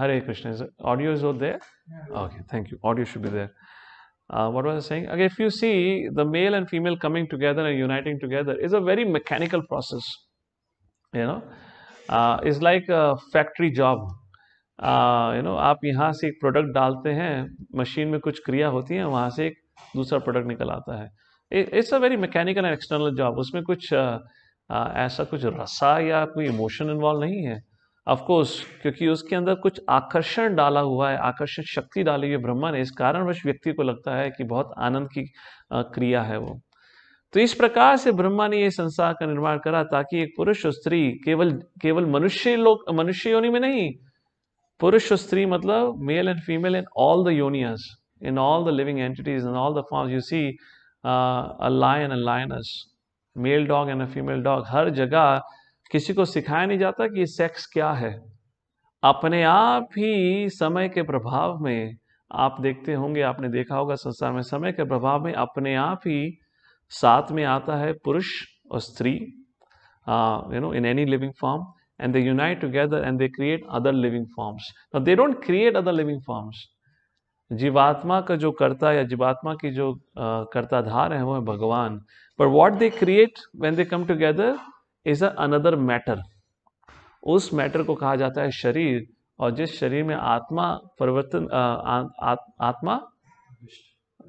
Hare Krishna audio is or there okay thank you audio should be there Uh, what was I saying? Okay, if you see the male and female coming together and uniting together is a very mechanical process. You know, uh, it's like a factory job. You know आप यहाँ से एक product डालते हैं machine में कुछ क्रिया होती है वहाँ से एक दूसरा प्रोडक्ट निकल आता है it's a very mechanical and external job उसमें कुछ आ, आ, ऐसा कुछ रसा या कोई इमोशन इन्वॉल्व नहीं है ऑफकोर्स क्योंकि उसके अंदर कुछ आकर्षण डाला हुआ है आकर्षण शक्ति डाली हुई है ब्रह्मा ने इस कारणवश व्यक्ति को लगता है कि बहुत आनंद की क्रिया है वो तो इस प्रकार से ब्रह्मा ने ये संसार का निर्माण करा ताकि एक पुरुष और स्त्री केवल केवल मनुष्य लोग मनुष्य योनि में नहीं पुरुष और स्त्री मतलब male and female in all the unions in all the living entities in all the form you see a lion a lioness male dog and a female dog हर जगह किसी को सिखाया नहीं जाता कि सेक्स क्या है अपने आप ही समय के प्रभाव में आप देखते होंगे आपने देखा होगा संसार में समय के प्रभाव में अपने आप ही साथ में आता है पुरुष और स्त्री you know in any living form and they unite together and they create other living forms. Now they don't create other living forms. जीवात्मा का जो कर्ता या जीवात्मा की जो कर्ताधार है वो है भगवान पर what they create when they come together is a another matter उस मैटर को कहा जाता है शरीर और जिस शरीर में आत्मा परिवर्तन आत्मा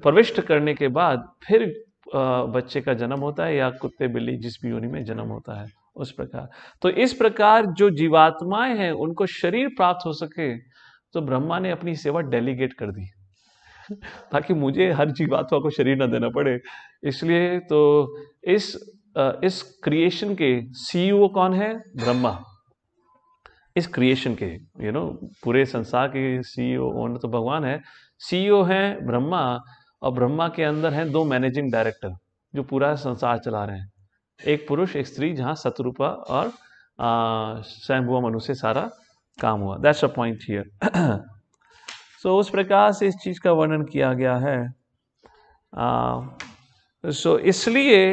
प्रविष्ट करने के बाद फिर बच्चे का जन्म होता है या कुत्ते बिल्ली जिस भी योनि में जन्म होता है उस प्रकार तो इस प्रकार जो जीवात्माएं हैं उनको शरीर प्राप्त हो सके तो ब्रह्मा ने अपनी सेवा डेलीगेट कर दी ताकि मुझे हर जीवात्मा को शरीर ना देना पड़े इसलिए तो इस इस क्रिएशन के सीईओ e कौन है ब्रह्मा इस क्रिएशन के यू नो पूरे संसार के सीईओ ओनर e तो भगवान है सीईओ e है ब्रह्मा और ब्रह्मा के अंदर हैं दो मैनेजिंग डायरेक्टर जो पूरा संसार चला रहे हैं एक पुरुष एक स्त्री जहाँ सतरूपा और स्वयंभुआ मनु से सारा काम हुआ that's a point here so उस प्रकार से इस चीज़ का वर्णन किया गया है सो uh, so इसलिए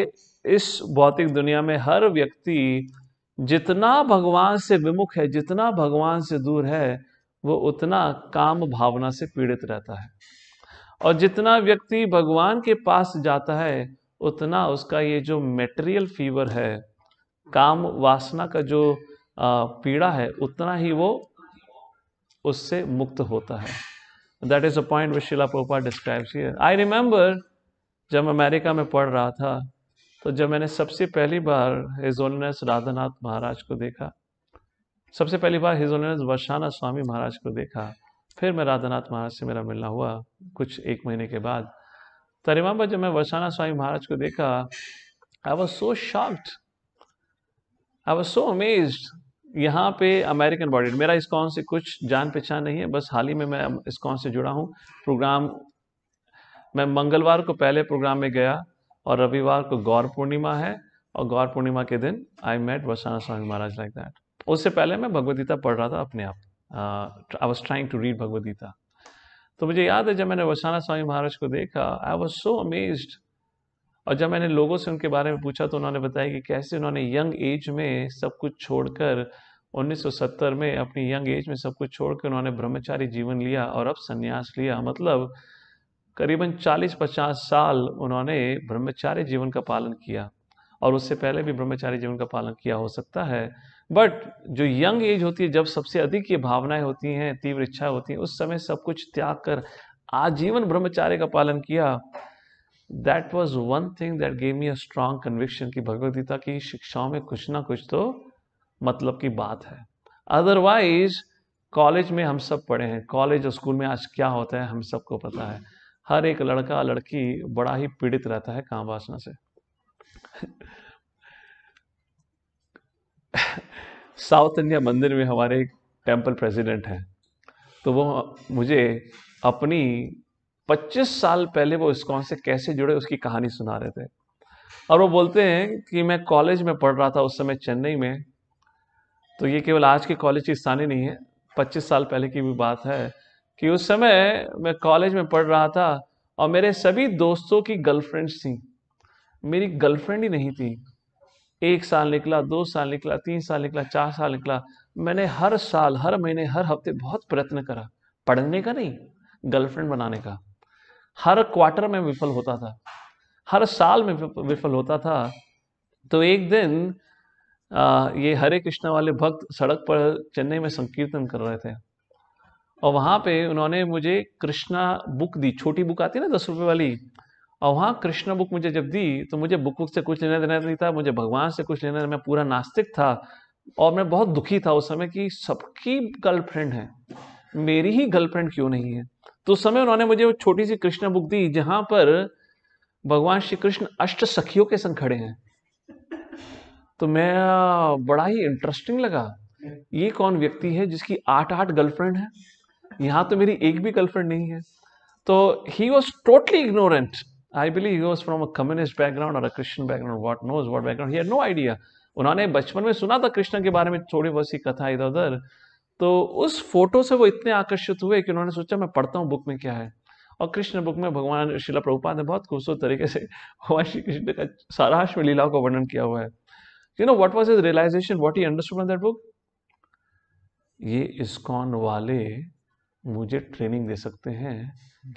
इस भौतिक दुनिया में हर व्यक्ति जितना भगवान से विमुख है जितना भगवान से दूर है वो उतना काम भावना से पीड़ित रहता है और जितना व्यक्ति भगवान के पास जाता है उतना उसका ये जो मेटेरियल फीवर है काम वासना का जो पीड़ा है उतना ही वो उससे मुक्त होता है that is a point which Srila पोपा डिस्क्राइब्स हियर आई रिमेंबर जब अमेरिका में पढ़ रहा था तो जब मैंने सबसे पहली बार हिजोलनस राधानाथ महाराज को देखा सबसे पहली बार हिजोलनस वर्षाना स्वामी महाराज को देखा फिर मैं राधानाथ महाराज से मेरा मिलना हुआ कुछ एक महीने के बाद तो I जब मैं वर्षाना स्वामी महाराज को देखा I was so shocked I was so amaze यहाँ पे अमेरिकन बॉडी मेरा इस कौन से कुछ जान पहचान नहीं है बस हाल ही में मैं इस कौन से जुड़ा हूँ प्रोग्राम मैं मंगलवार को पहले प्रोग्राम में गया और रविवार को गौर पूर्णिमा है और गौर पूर्णिमा के दिन I met Varsana Swami Maharaj like that उससे पहले मैं भगवदगीता पढ़ रहा था अपने आप I was trying to read Bhagavad Gita तो मुझे याद है जब मैंने वसाना स्वामी महाराज को देखा आई वॉज सो अमेज और जब मैंने लोगों से उनके बारे में पूछा तो उन्होंने बताया कि कैसे उन्होंने यंग एज में सब कुछ छोड़कर 1970 में अपनी यंग एज में सब कुछ छोड़कर उन्होंने ब्रह्मचारी जीवन लिया और अब संन्यास लिया मतलब करीबन 40-50 साल उन्होंने ब्रह्मचारी जीवन का पालन किया और उससे पहले भी ब्रह्मचारी जीवन का पालन किया हो सकता है बट जो यंग एज होती है जब सबसे अधिक ये भावनाएं होती हैं तीव्र इच्छा होती है उस समय सब कुछ त्याग कर आजीवन ब्रह्मचार्य का पालन किया that was one thing that gave me a strong conviction की भगवदगीता की शिक्षाओं में कुछ ना कुछ तो मतलब की बात है अदरवाइज कॉलेज में हम सब पढ़े हैं कॉलेज और स्कूल में आज क्या होता है हम सबको पता है हर एक लड़का लड़की बड़ा ही पीड़ित रहता है काम वासना से साउथ इंडिया मंदिर में हमारे एक टेम्पल प्रेसिडेंट हैं तो वो मुझे अपनी 25 साल पहले वो इस्कॉन से कैसे जुड़े उसकी कहानी सुना रहे थे और वो बोलते हैं कि मैं कॉलेज में पढ़ रहा था उस समय चेन्नई में तो ये केवल आज के कॉलेज की स्थानीय नहीं है पच्चीस साल पहले की भी बात है कि उस समय मैं कॉलेज में पढ़ रहा था और मेरे सभी दोस्तों की गर्लफ्रेंड्स थी मेरी गर्लफ्रेंड ही नहीं थी एक साल निकला दो साल निकला तीन साल निकला चार साल निकला मैंने हर साल हर महीने हर हफ्ते बहुत प्रयत्न करा पढ़ने का नहीं गर्लफ्रेंड बनाने का हर क्वार्टर में विफल होता था हर साल में विफल होता था तो एक दिन आ, ये हरे कृष्णा वाले भक्त सड़क पर चेन्नई में संकीर्तन कर रहे थे और वहां पे उन्होंने मुझे कृष्णा बुक दी छोटी बुक आती है ना दस रुपये वाली और वहाँ कृष्ण बुक मुझे जब दी तो मुझे बुक बुक से कुछ लेना देना नहीं था मुझे भगवान से कुछ लेना मैं पूरा नास्तिक था और मैं बहुत दुखी था उस समय कि सबकी गर्लफ्रेंड है मेरी ही गर्लफ्रेंड क्यों नहीं है तो उस समय उन्होंने मुझे वो छोटी सी कृष्ण बुक दी जहाँ पर भगवान श्री कृष्ण अष्ट सखियों के संग खड़े हैं तो मैं बड़ा ही इंटरेस्टिंग लगा ये कौन व्यक्ति है जिसकी आठ आठ गर्लफ्रेंड है यहाँ तो मेरी एक भी गर्लफ्रेंड नहीं है तो he was totally ignorant I believe he was from a communist background और a Christian background what knows what background he no idea उन्होंने बचपन में सुना था कृष्ण के बारे में थोड़ी बहुत सी कथा इधर उधर तो उस फोटो से वो इतने आकर्षित हुए कि उन्होंने सोचा मैं पढ़ता हूँ बुक में क्या है और कृष्ण बुक में भगवान शिला प्रभुपाद ने बहुत खूबसूरत तरीके से भगवान श्री कृष्ण का साराश में लीला का वर्णन किया हुआ है you know what was is realization what he understood that book ये इस्कॉन वाले मुझे ट्रेनिंग दे सकते हैं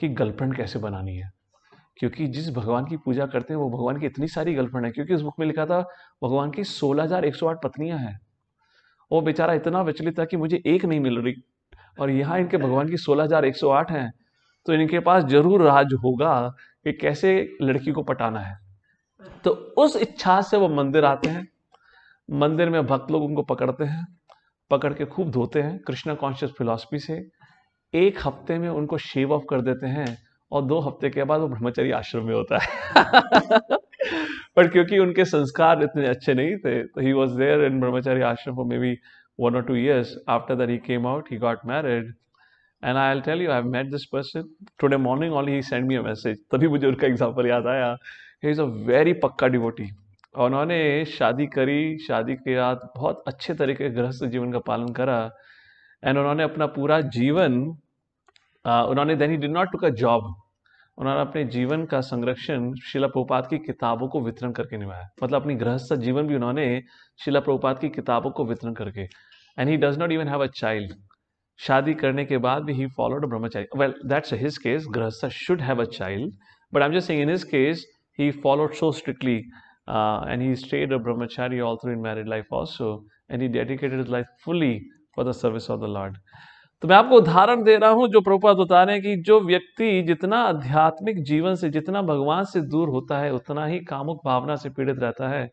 कि गर्लफ्रेंड कैसे बनानी है क्योंकि जिस भगवान की पूजा करते हैं वो भगवान की इतनी सारी गर्लफ्रेंड है क्योंकि उस बुक में लिखा था भगवान की सोलह हजार एक सौ आठ पत्नियां हैं वो बेचारा इतना विचलित था कि मुझे एक नहीं मिल रही और यहाँ इनके भगवान की सोलह हजार एक सौ आठ हैं तो इनके पास जरूर राज होगा कि कैसे लड़की को पटाना है तो उस इच्छा से वो मंदिर आते हैं मंदिर में भक्त लोग उनको पकड़ते हैं पकड़ के खूब धोते हैं कृष्णा कॉन्शियस फिलॉसफी से एक हफ्ते में उनको शेव ऑफ कर देते हैं और दो हफ्ते के बाद वो ब्रह्मचारी आश्रम में होता है बट क्योंकि उनके संस्कार इतने अच्छे नहीं थे तो he was there in brahmachari ashram for maybe one और two years after that he came out he got married and I tell you have met this person today morning all he send me a message तभी मुझे उनका example याद आया he is a very pakka devotee उन्होंने शादी करी शादी के बाद बहुत अच्छे तरीके गृहस्थ जीवन का पालन करा एंड उन्होंने अपना पूरा जीवन उन्होंने then he did not took a job उन्होंने अपने जीवन का संरक्षण शिला प्रपात की किताबों को वितरण करके निभाया मतलब अपनी गृहस्थ जीवन भी उन्होंने शिला प्रपात की किताबों को वितरण करके and he does not even have a child शादी करने के बाद भी he followed brahmachari well that's his case grihastha should have a child but I am just saying in his case he followed so strictly and he stayed a brahmachari all through in married life also and he dedicated life fully for the service of the Lord तो मैं आपको उदाहरण दे रहा हूं जो प्रभुपाद बता रहे हैं कि जो व्यक्ति जितना आध्यात्मिक जीवन से जितना भगवान से दूर होता है उतना ही कामुक भावना से पीड़ित रहता है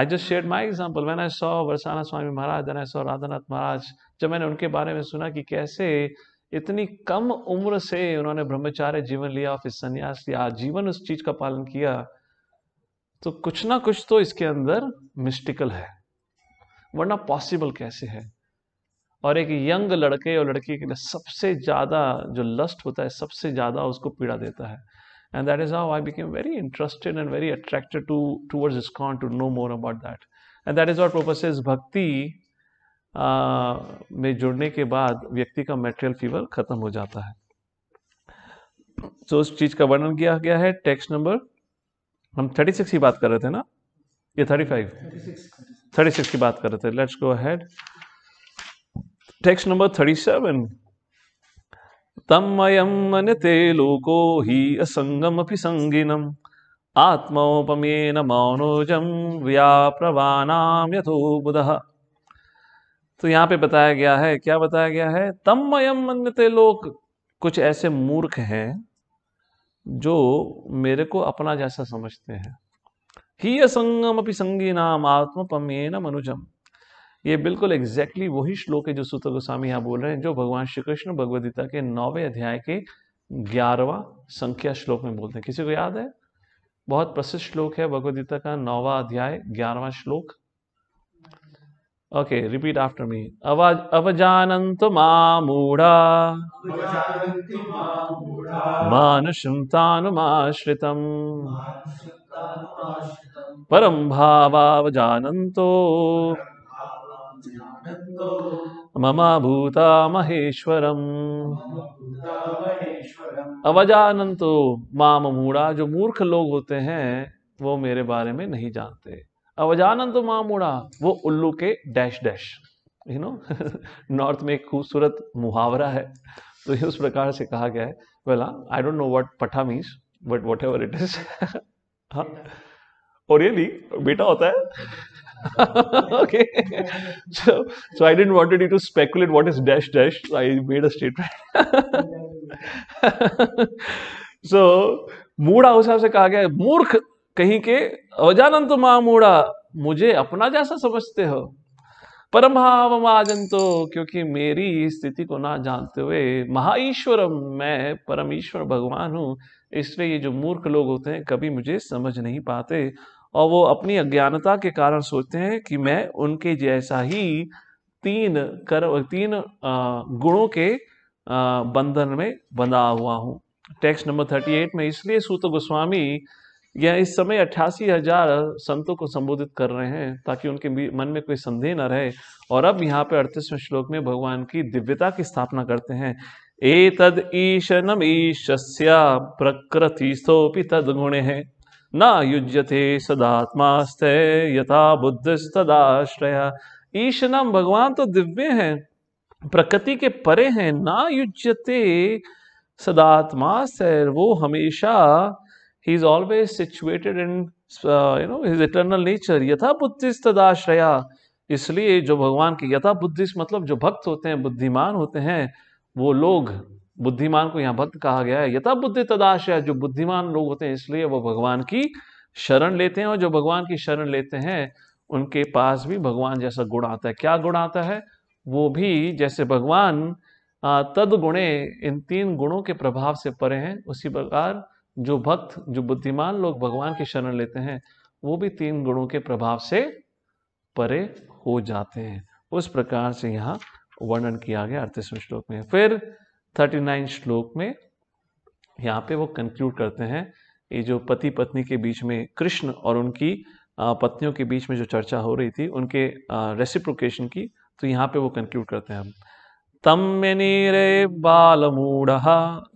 I just shared my example मैंने सौ वरसाना स्वामी महाराज एन सौ राधानाथ महाराज जब मैंने उनके बारे में सुना कि कैसे इतनी कम उम्र से उन्होंने ब्रह्मचार्य जीवन लिया फिर संन्यास लिया जीवन उस चीज का पालन किया तो कुछ ना कुछ तो इसके अंदर मिस्टिकल है वरना पॉसिबल कैसे है और एक यंग लड़के और लड़की के लिए सबसे ज़्यादा जो लस्ट होता है सबसे ज़्यादा उसको पीड़ा देता है and that is how I became very interested and very attracted to towards come to know more about that and that is what is भक्ति में जुड़ने के बाद व्यक्ति का मेटेरियल फीवर ख़त्म हो जाता है तो उस चीज़ का वर्णन किया गया है टेक्स्ट नंबर हम थर्टी सिक्स की बात कर रहे थे ना ये थर्टी फाइव थर्टी सिक्स की बात कर रहे थे let's go ahead text number thirty seven तमयम मनते लोको हि असंगम संगिनम आत्मोपमेन मौनोजम व्याप्रवानाम यथो बुध तो यहाँ पे बताया गया है क्या बताया गया है तमयम मनते लोक कुछ ऐसे मूर्ख हैं जो मेरे को अपना जैसा समझते हैं ही असंगम अपनी संगीनाम नाम आत्मपमेन मनुजम ये बिल्कुल एग्जैक्टली वही श्लोक है जो सूत्र गोस्वामी यहाँ बोल रहे हैं जो भगवान श्री कृष्ण भगवदगीता के नौवे अध्याय के ग्यारहवा संख्या श्लोक में बोलते हैं किसी को याद है बहुत प्रसिद्ध श्लोक है भगवदगीता का नौवा अध्याय ग्यारहवा श्लोक ओके रिपीट आफ्टर मी अवज अवजानंत मूढ़ा मानुषम परम भावावजानंतो ममाभूता महेश्वर अवजानंतो माम मूड़ा जो मूर्ख लोग होते हैं वो मेरे बारे में नहीं जानते अवजानंतो माम उड़ा वो उल्लू के dash dash you know north में एक खूबसूरत मुहावरा है तो ये उस प्रकार से कहा गया है well I don't know what पठा means but whatever it is और रियली बेटा होता है okay. So, so I didn't wanted you to speculate what is dash dash. So I made a statement. so, मूढ़ा उस हिसाब से कहा गया मूर्ख कहीं के अजानंत माँ मूढ़ा मुझे अपना जैसा समझते हो परम भाव आजंतो क्योंकि मेरी स्थिति को ना जानते हुए महाईश्वरम मैं परमेश्वर भगवान हूँ इसलिए ये जो मूर्ख लोग होते हैं कभी मुझे समझ नहीं पाते और वो अपनी अज्ञानता के कारण सोचते हैं कि मैं उनके जैसा ही तीन कर तीन गुणों के बंधन में बंधा हुआ हूँ टेक्स्ट नंबर थर्टी एट में इसलिए सूत गोस्वामी यह इस समय अट्ठासी हजार संतों को संबोधित कर रहे हैं ताकि उनके मन में कोई संदेह न रहे और अब यहाँ पे अड़तीसवें श्लोक में भगवान की दिव्यता की स्थापना करते हैं ए तद ईशनम ईशस्य प्रकृति स्तोपि तद गुण है न युज्यते सदात्मास्त यथा बुद्धिस्तदाश्रया ईश नाम भगवान तो दिव्य हैं प्रकृति के परे हैं ना युज्यते सदात्मास्ते वो हमेशा ही is always situated in you know his eternal nature यथा बुद्धिस्ट तदाश्रया इसलिए जो भगवान के यथा बुद्धिस्ट मतलब जो भक्त होते हैं बुद्धिमान होते हैं वो लोग बुद्धिमान को यहाँ भक्त कहा गया है यथा बुद्धि तदाशय जो बुद्धिमान लोग होते हैं इसलिए वो भगवान की शरण लेते हैं और जो भगवान की शरण लेते हैं उनके पास भी भगवान जैसा गुण आता है क्या गुण आता है वो भी जैसे भगवान तद गुणे इन तीन गुणों के प्रभाव से परे हैं उसी प्रकार जो भक्त जो बुद्धिमान लोग भगवान की शरण लेते हैं वो भी तीन गुणों के प्रभाव से परे हो जाते हैं उस प्रकार से यहाँ वर्णन किया गया अड़तीसवें श्लोक में फिर 39 श्लोक में यहाँ पे वो कंक्लूड करते हैं ये जो पति पत्नी के बीच में कृष्ण और उनकी पत्नियों के बीच में जो चर्चा हो रही थी उनके रेसिप्रोकेशन की तो यहाँ पे वो कंक्लूड करते हैं हम तम में बाल मूढ़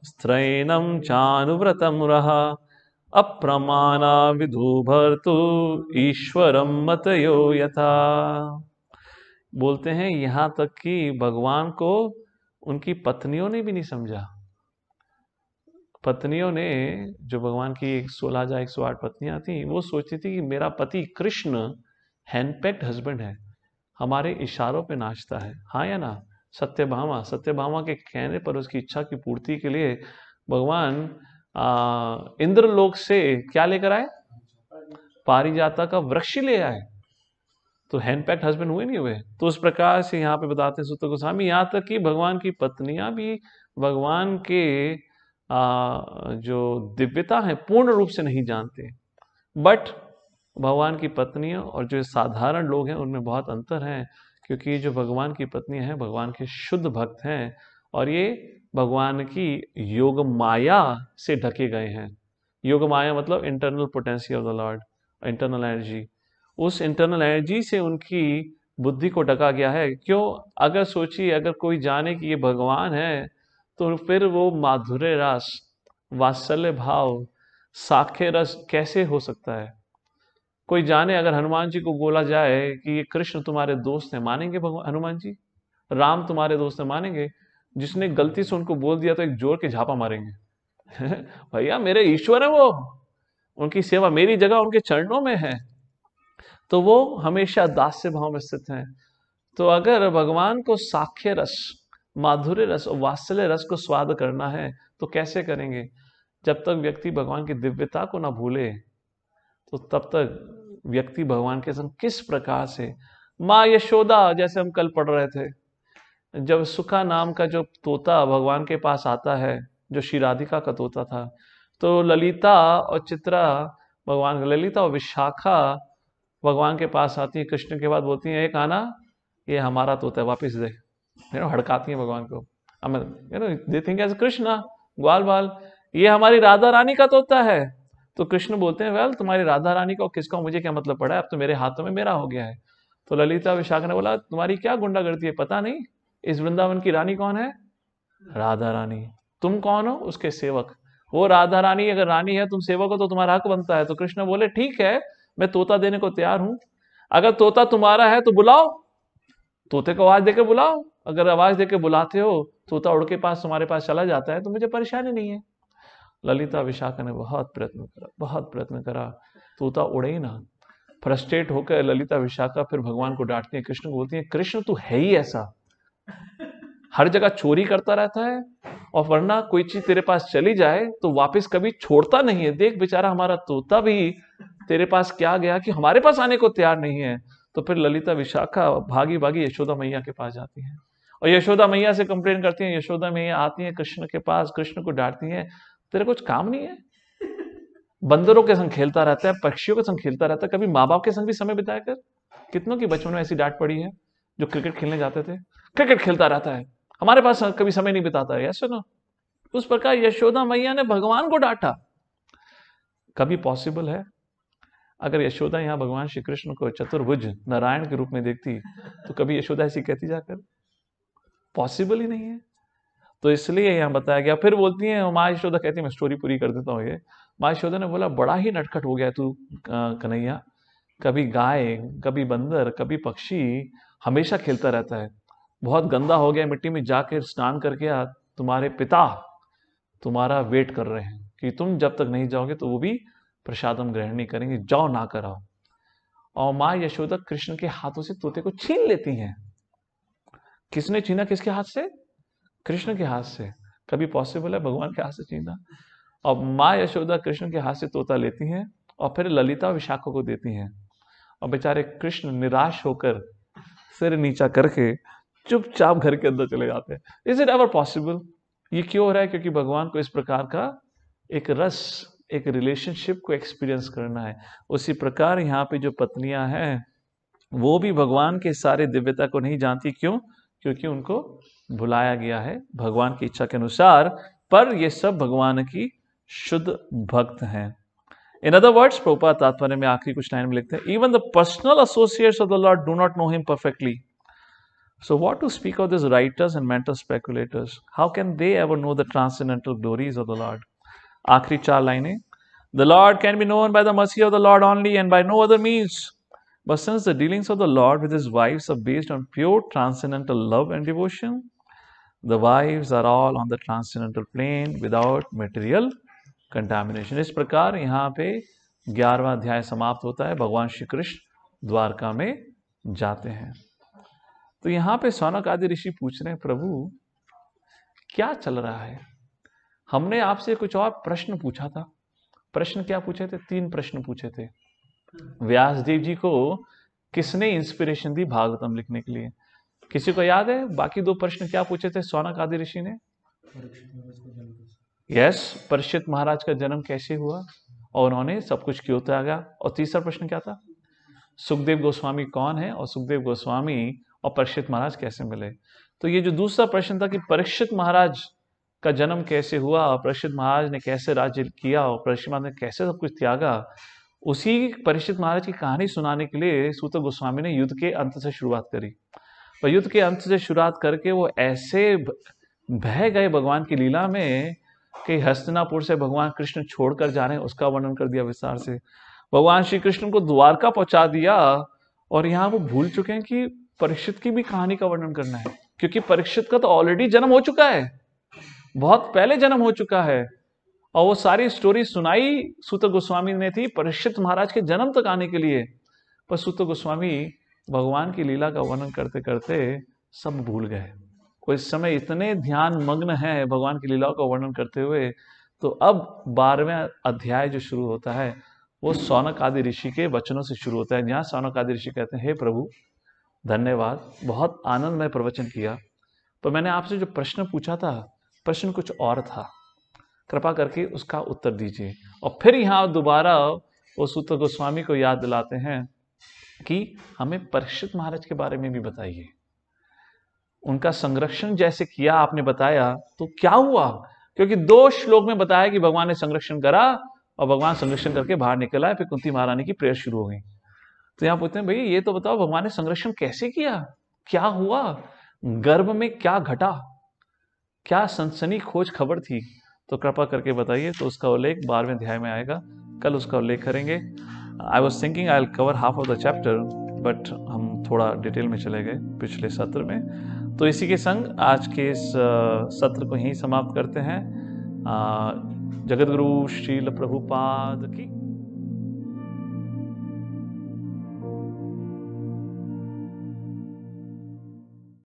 स्त्रैनम चानुव्रतम रहा अप्रमाणा विधु भर्तु ईश्वरम यो यथा बोलते हैं यहाँ तक कि भगवान को उनकी पत्नियों ने भी नहीं समझा पत्नियों ने जो भगवान की एक सोलह हजार एक सौ आठ पत्नियां थी वो सोचती थी कि मेरा पति कृष्ण हैंडपैक्ड हस्बैंड है हमारे इशारों पे नाचता है हाँ या ना सत्य सत्य भावा के कहने पर उसकी इच्छा की पूर्ति के लिए भगवान इंद्रलोक से क्या लेकर आए पारिजाता का वृक्ष ले आए तो हैंड हस्बैंड हुए नहीं हुए तो उस प्रकार से यहाँ पे बताते हैं सूत्र गोस्वामी यहाँ तक कि भगवान की पत्नियां भी भगवान के आ, जो दिव्यता है पूर्ण रूप से नहीं जानते बट भगवान की पत्नियों और जो साधारण लोग हैं उनमें बहुत अंतर है क्योंकि जो भगवान की पत्नियां हैं भगवान के शुद्ध भक्त हैं और ये भगवान की योग माया से ढके गए हैं योग माया मतलब internal potency of the Lord internal energy उस इंटरनल एनर्जी से उनकी बुद्धि को ढका गया है क्यों अगर सोचिए अगर कोई जाने कि ये भगवान है तो फिर वो माधुर्य रस वात्सल्य भाव साखे रस कैसे हो सकता है कोई जाने अगर हनुमान जी को बोला जाए कि ये कृष्ण तुम्हारे दोस्त हैं मानेंगे भगवान हनुमान जी राम तुम्हारे दोस्त हैं मानेंगे जिसने गलती से उनको बोल दिया तो एक जोर के झापा मारेंगे भैया मेरे ईश्वर है वो उनकी सेवा मेरी जगह उनके चरणों में है तो वो हमेशा दास्य भाव में स्थित हैं तो अगर भगवान को साख्य रस माधुर्य रस और वात्सल्य रस को स्वाद करना है तो कैसे करेंगे जब तक व्यक्ति भगवान की दिव्यता को ना भूले तो तब तक व्यक्ति भगवान के संग किस प्रकार से माँ यशोदा जैसे हम कल पढ़ रहे थे जब सुखा नाम का जो तोता भगवान के पास आता है जो शिराधिका का तोता था तो ललिता और चित्रा भगवान ललिता और विशाखा भगवान के पास आती है कृष्ण के बाद बोलती हैं एक आना ये हमारा तोता है वापिस दे नो हड़काती हैं भगवान को no they think as Krishna ग्वाल बाल ये हमारी राधा रानी का तोता है तो कृष्ण बोलते हैं वेल तुम्हारी राधा रानी का किसका मुझे क्या मतलब पड़ा है अब तो मेरे हाथों में मेरा हो गया है तो ललिता विशाख ने बोला तुम्हारी क्या गुंडा है पता नहीं इस वृंदावन की रानी कौन है राधा रानी तुम कौन हो उसके सेवक वो राधा रानी अगर रानी है तुम सेवक हो तो तुम्हारा हक बनता है तो कृष्ण बोले ठीक है मैं तोता देने को तैयार हूं अगर तोता तुम्हारा है तो बुलाओ तोते को आवाज देकर बुलाओ अगर आवाज देकर बुलाते हो तोता उड़ के पास तुम्हारे पास चला जाता है तो मुझे परेशानी नहीं है ललिता विशाखा ने बहुत प्रयत्न करा बहुत प्रयत्न करा तोता उड़े ही ना फ्रस्ट्रेट होकर ललिता विशाखा फिर भगवान को डांटती है कृष्ण को बोलती है कृष्ण तू है ही ऐसा हर जगह चोरी करता रहता है और वरना कोई चीज तेरे पास चली जाए तो वापस कभी छोड़ता नहीं है देख बेचारा हमारा तोता भी तेरे पास क्या गया कि हमारे पास आने को तैयार नहीं है तो फिर ललिता विशाखा भागी भागी यशोदा मैया के पास जाती है और यशोदा मैया से कंप्लेन करती हैं यशोदा मैया आती हैं कृष्ण के पास कृष्ण को डांटती हैं तेरा कुछ काम नहीं है बंदरों के संग खेलता रहता है पक्षियों के संग खेलता रहता है कभी माँ बाप के संग भी समय बिताया कर कितनों की बचपन में ऐसी डांट पड़ी है जो क्रिकेट खेलने जाते थे क्रिकेट खेलता रहता है हमारे पास कभी समय नहीं बिताता है ऐसा ना उस प्रकार यशोदा मैया ने भगवान को डांटा कभी पॉसिबल है अगर यशोदा यहाँ भगवान श्री कृष्ण को चतुर्भुज नारायण के रूप में देखती तो कभी यशोदा ऐसी कहती जाकर पॉसिबल ही नहीं है तो इसलिए यहाँ बताया गया फिर बोलती है माँ यशोदा कहती है मैं स्टोरी पूरी कर देता हूँ ये माँ यशोदा ने बोला बड़ा ही नटखट हो गया तू कन्हैया कभी गाय कभी बंदर कभी पक्षी हमेशा खेलता रहता है बहुत गंदा हो गया मिट्टी में जाकर स्नान करके तुम्हारे पिता तुम्हारा वेट कर रहे हैं कि तुम जब तक नहीं जाओगे तो वो भी प्रसाद हम ग्रहण नहीं करेंगे जाओ ना कराओ और माँ यशोदा कृष्ण के हाथों से तोते को छीन लेती हैं किसने छीना किसके हाथ से कृष्ण के हाथ से कभी पॉसिबल है भगवान के हाथ से छीना और माँ यशोदा कृष्ण के हाथ से तोता लेती हैं और फिर ललिता विशाखों को देती हैं और बेचारे कृष्ण निराश होकर सिर नीचा करके चुपचाप घर के अंदर चले जाते हैं इज इट एवर पॉसिबल ये क्यों हो रहा है क्योंकि भगवान को इस प्रकार का एक रस एक रिलेशनशिप को एक्सपीरियंस करना है उसी प्रकार यहाँ पे जो पत्नियां हैं वो भी भगवान के सारे दिव्यता को नहीं जानती क्यों क्योंकि उनको भुलाया गया है भगवान की इच्छा के अनुसार पर ये सब भगवान की शुद्ध भक्त हैं इन अदर वर्ड्स प्रोपा तात्पर्य में आखिरी कुछ लाइन में लिखते हैं even the personal associates of the Lord do not know him perfectly so what to speak of this writers and mental speculators how can they ever know the transcendental glories of the Lord आखिरी चार लाइने the Lord can be known by the mercy of the Lord only and by no other means but since the dealings of the Lord with his wives are based on pure transcendental love and devotion the wives are all on the transcendental plane without material contamination इस प्रकार यहाँ पे ग्यारहवा अध्याय समाप्त होता है भगवान श्री कृष्ण द्वारका में जाते हैं तो यहाँ पे सौनक आदि ऋषि पूछ रहे हैं प्रभु क्या चल रहा है हमने आपसे कुछ और प्रश्न पूछा था प्रश्न क्या पूछे थे तीन प्रश्न पूछे थे व्यासदेव जी को किसने इंस्पिरेशन दी भागवतम लिखने के लिए किसी को याद है बाकी दो प्रश्न क्या पूछे थे सोनक आदि ऋषि ने यस परीक्षित महाराज का जन्म कैसे हुआ और उन्होंने सब कुछ क्यों त्यागा और तीसरा प्रश्न क्या था सुखदेव गोस्वामी कौन है और सुखदेव गोस्वामी और परीक्षित महाराज कैसे मिले तो ये जो दूसरा प्रश्न था कि परीक्षित महाराज का जन्म कैसे हुआ परिषद महाराज ने कैसे राज्य किया और परिषद महाराज ने कैसे सब कुछ त्यागा उसी परिषद महाराज की कहानी सुनाने के लिए सूत गोस्वामी ने युद्ध के अंत से शुरुआत करी पर युद्ध के अंत से शुरुआत करके वो ऐसे बह गए भगवान की लीला में कि हस्तिनापुर से भगवान कृष्ण छोड़कर जा रहे हैं उसका वर्णन कर दिया विस्तार से भगवान श्री कृष्ण को द्वारका पहुंचा दिया और यहाँ वो भूल चुके हैं कि परीक्षित की भी कहानी का वर्णन करना है क्योंकि परीक्षित का तो ऑलरेडी जन्म हो चुका है बहुत पहले जन्म हो चुका है और वो सारी स्टोरी सुनाई सूत गोस्वामी ने थी परीक्षित महाराज के जन्म तक आने के लिए पर सूत गोस्वामी भगवान की लीला का वर्णन करते करते सब भूल गए वो इस समय इतने ध्यान मग्न है भगवान की लीलाओं का वर्णन करते हुए तो अब बारहवें अध्याय जो शुरू होता है वो सौनक आदि ऋषि के वचनों से शुरू होता है जहाँ सौनक आदि ऋषि कहते हैं हे प्रभु धन्यवाद बहुत आनंद में प्रवचन किया पर मैंने आपसे जो प्रश्न पूछा था प्रश्न कुछ और था कृपा करके उसका उत्तर दीजिए और फिर यहाँ दोबारा वो सूत्र गोस्वामी को याद दिलाते हैं कि हमें परीक्षित महाराज के बारे में भी बताइए उनका संरक्षण जैसे किया आपने बताया तो क्या हुआ क्योंकि दो श्लोक में बताया कि भगवान ने संरक्षण करा और भगवान संरक्षण करके बाहर निकला फिर कुंती महारानी की प्रेयर शुरू हो गई तो यहाँ पूछते हैं भैया ये तो बताओ भगवान ने संरक्षण कैसे किया क्या हुआ गर्भ में क्या घटा क्या सनसनी खोज खबर थी तो कृपा करके बताइए तो उसका उल्लेख बारहवें अध्याय में आएगा कल उसका उल्लेख करेंगे I was thinking I cover half of the chapter but हम थोड़ा डिटेल में चले गए पिछले सत्र में तो इसी के संग आज के इस सत्र को ही समाप्त करते हैं जगत गुरु श्रील प्रभुपाद की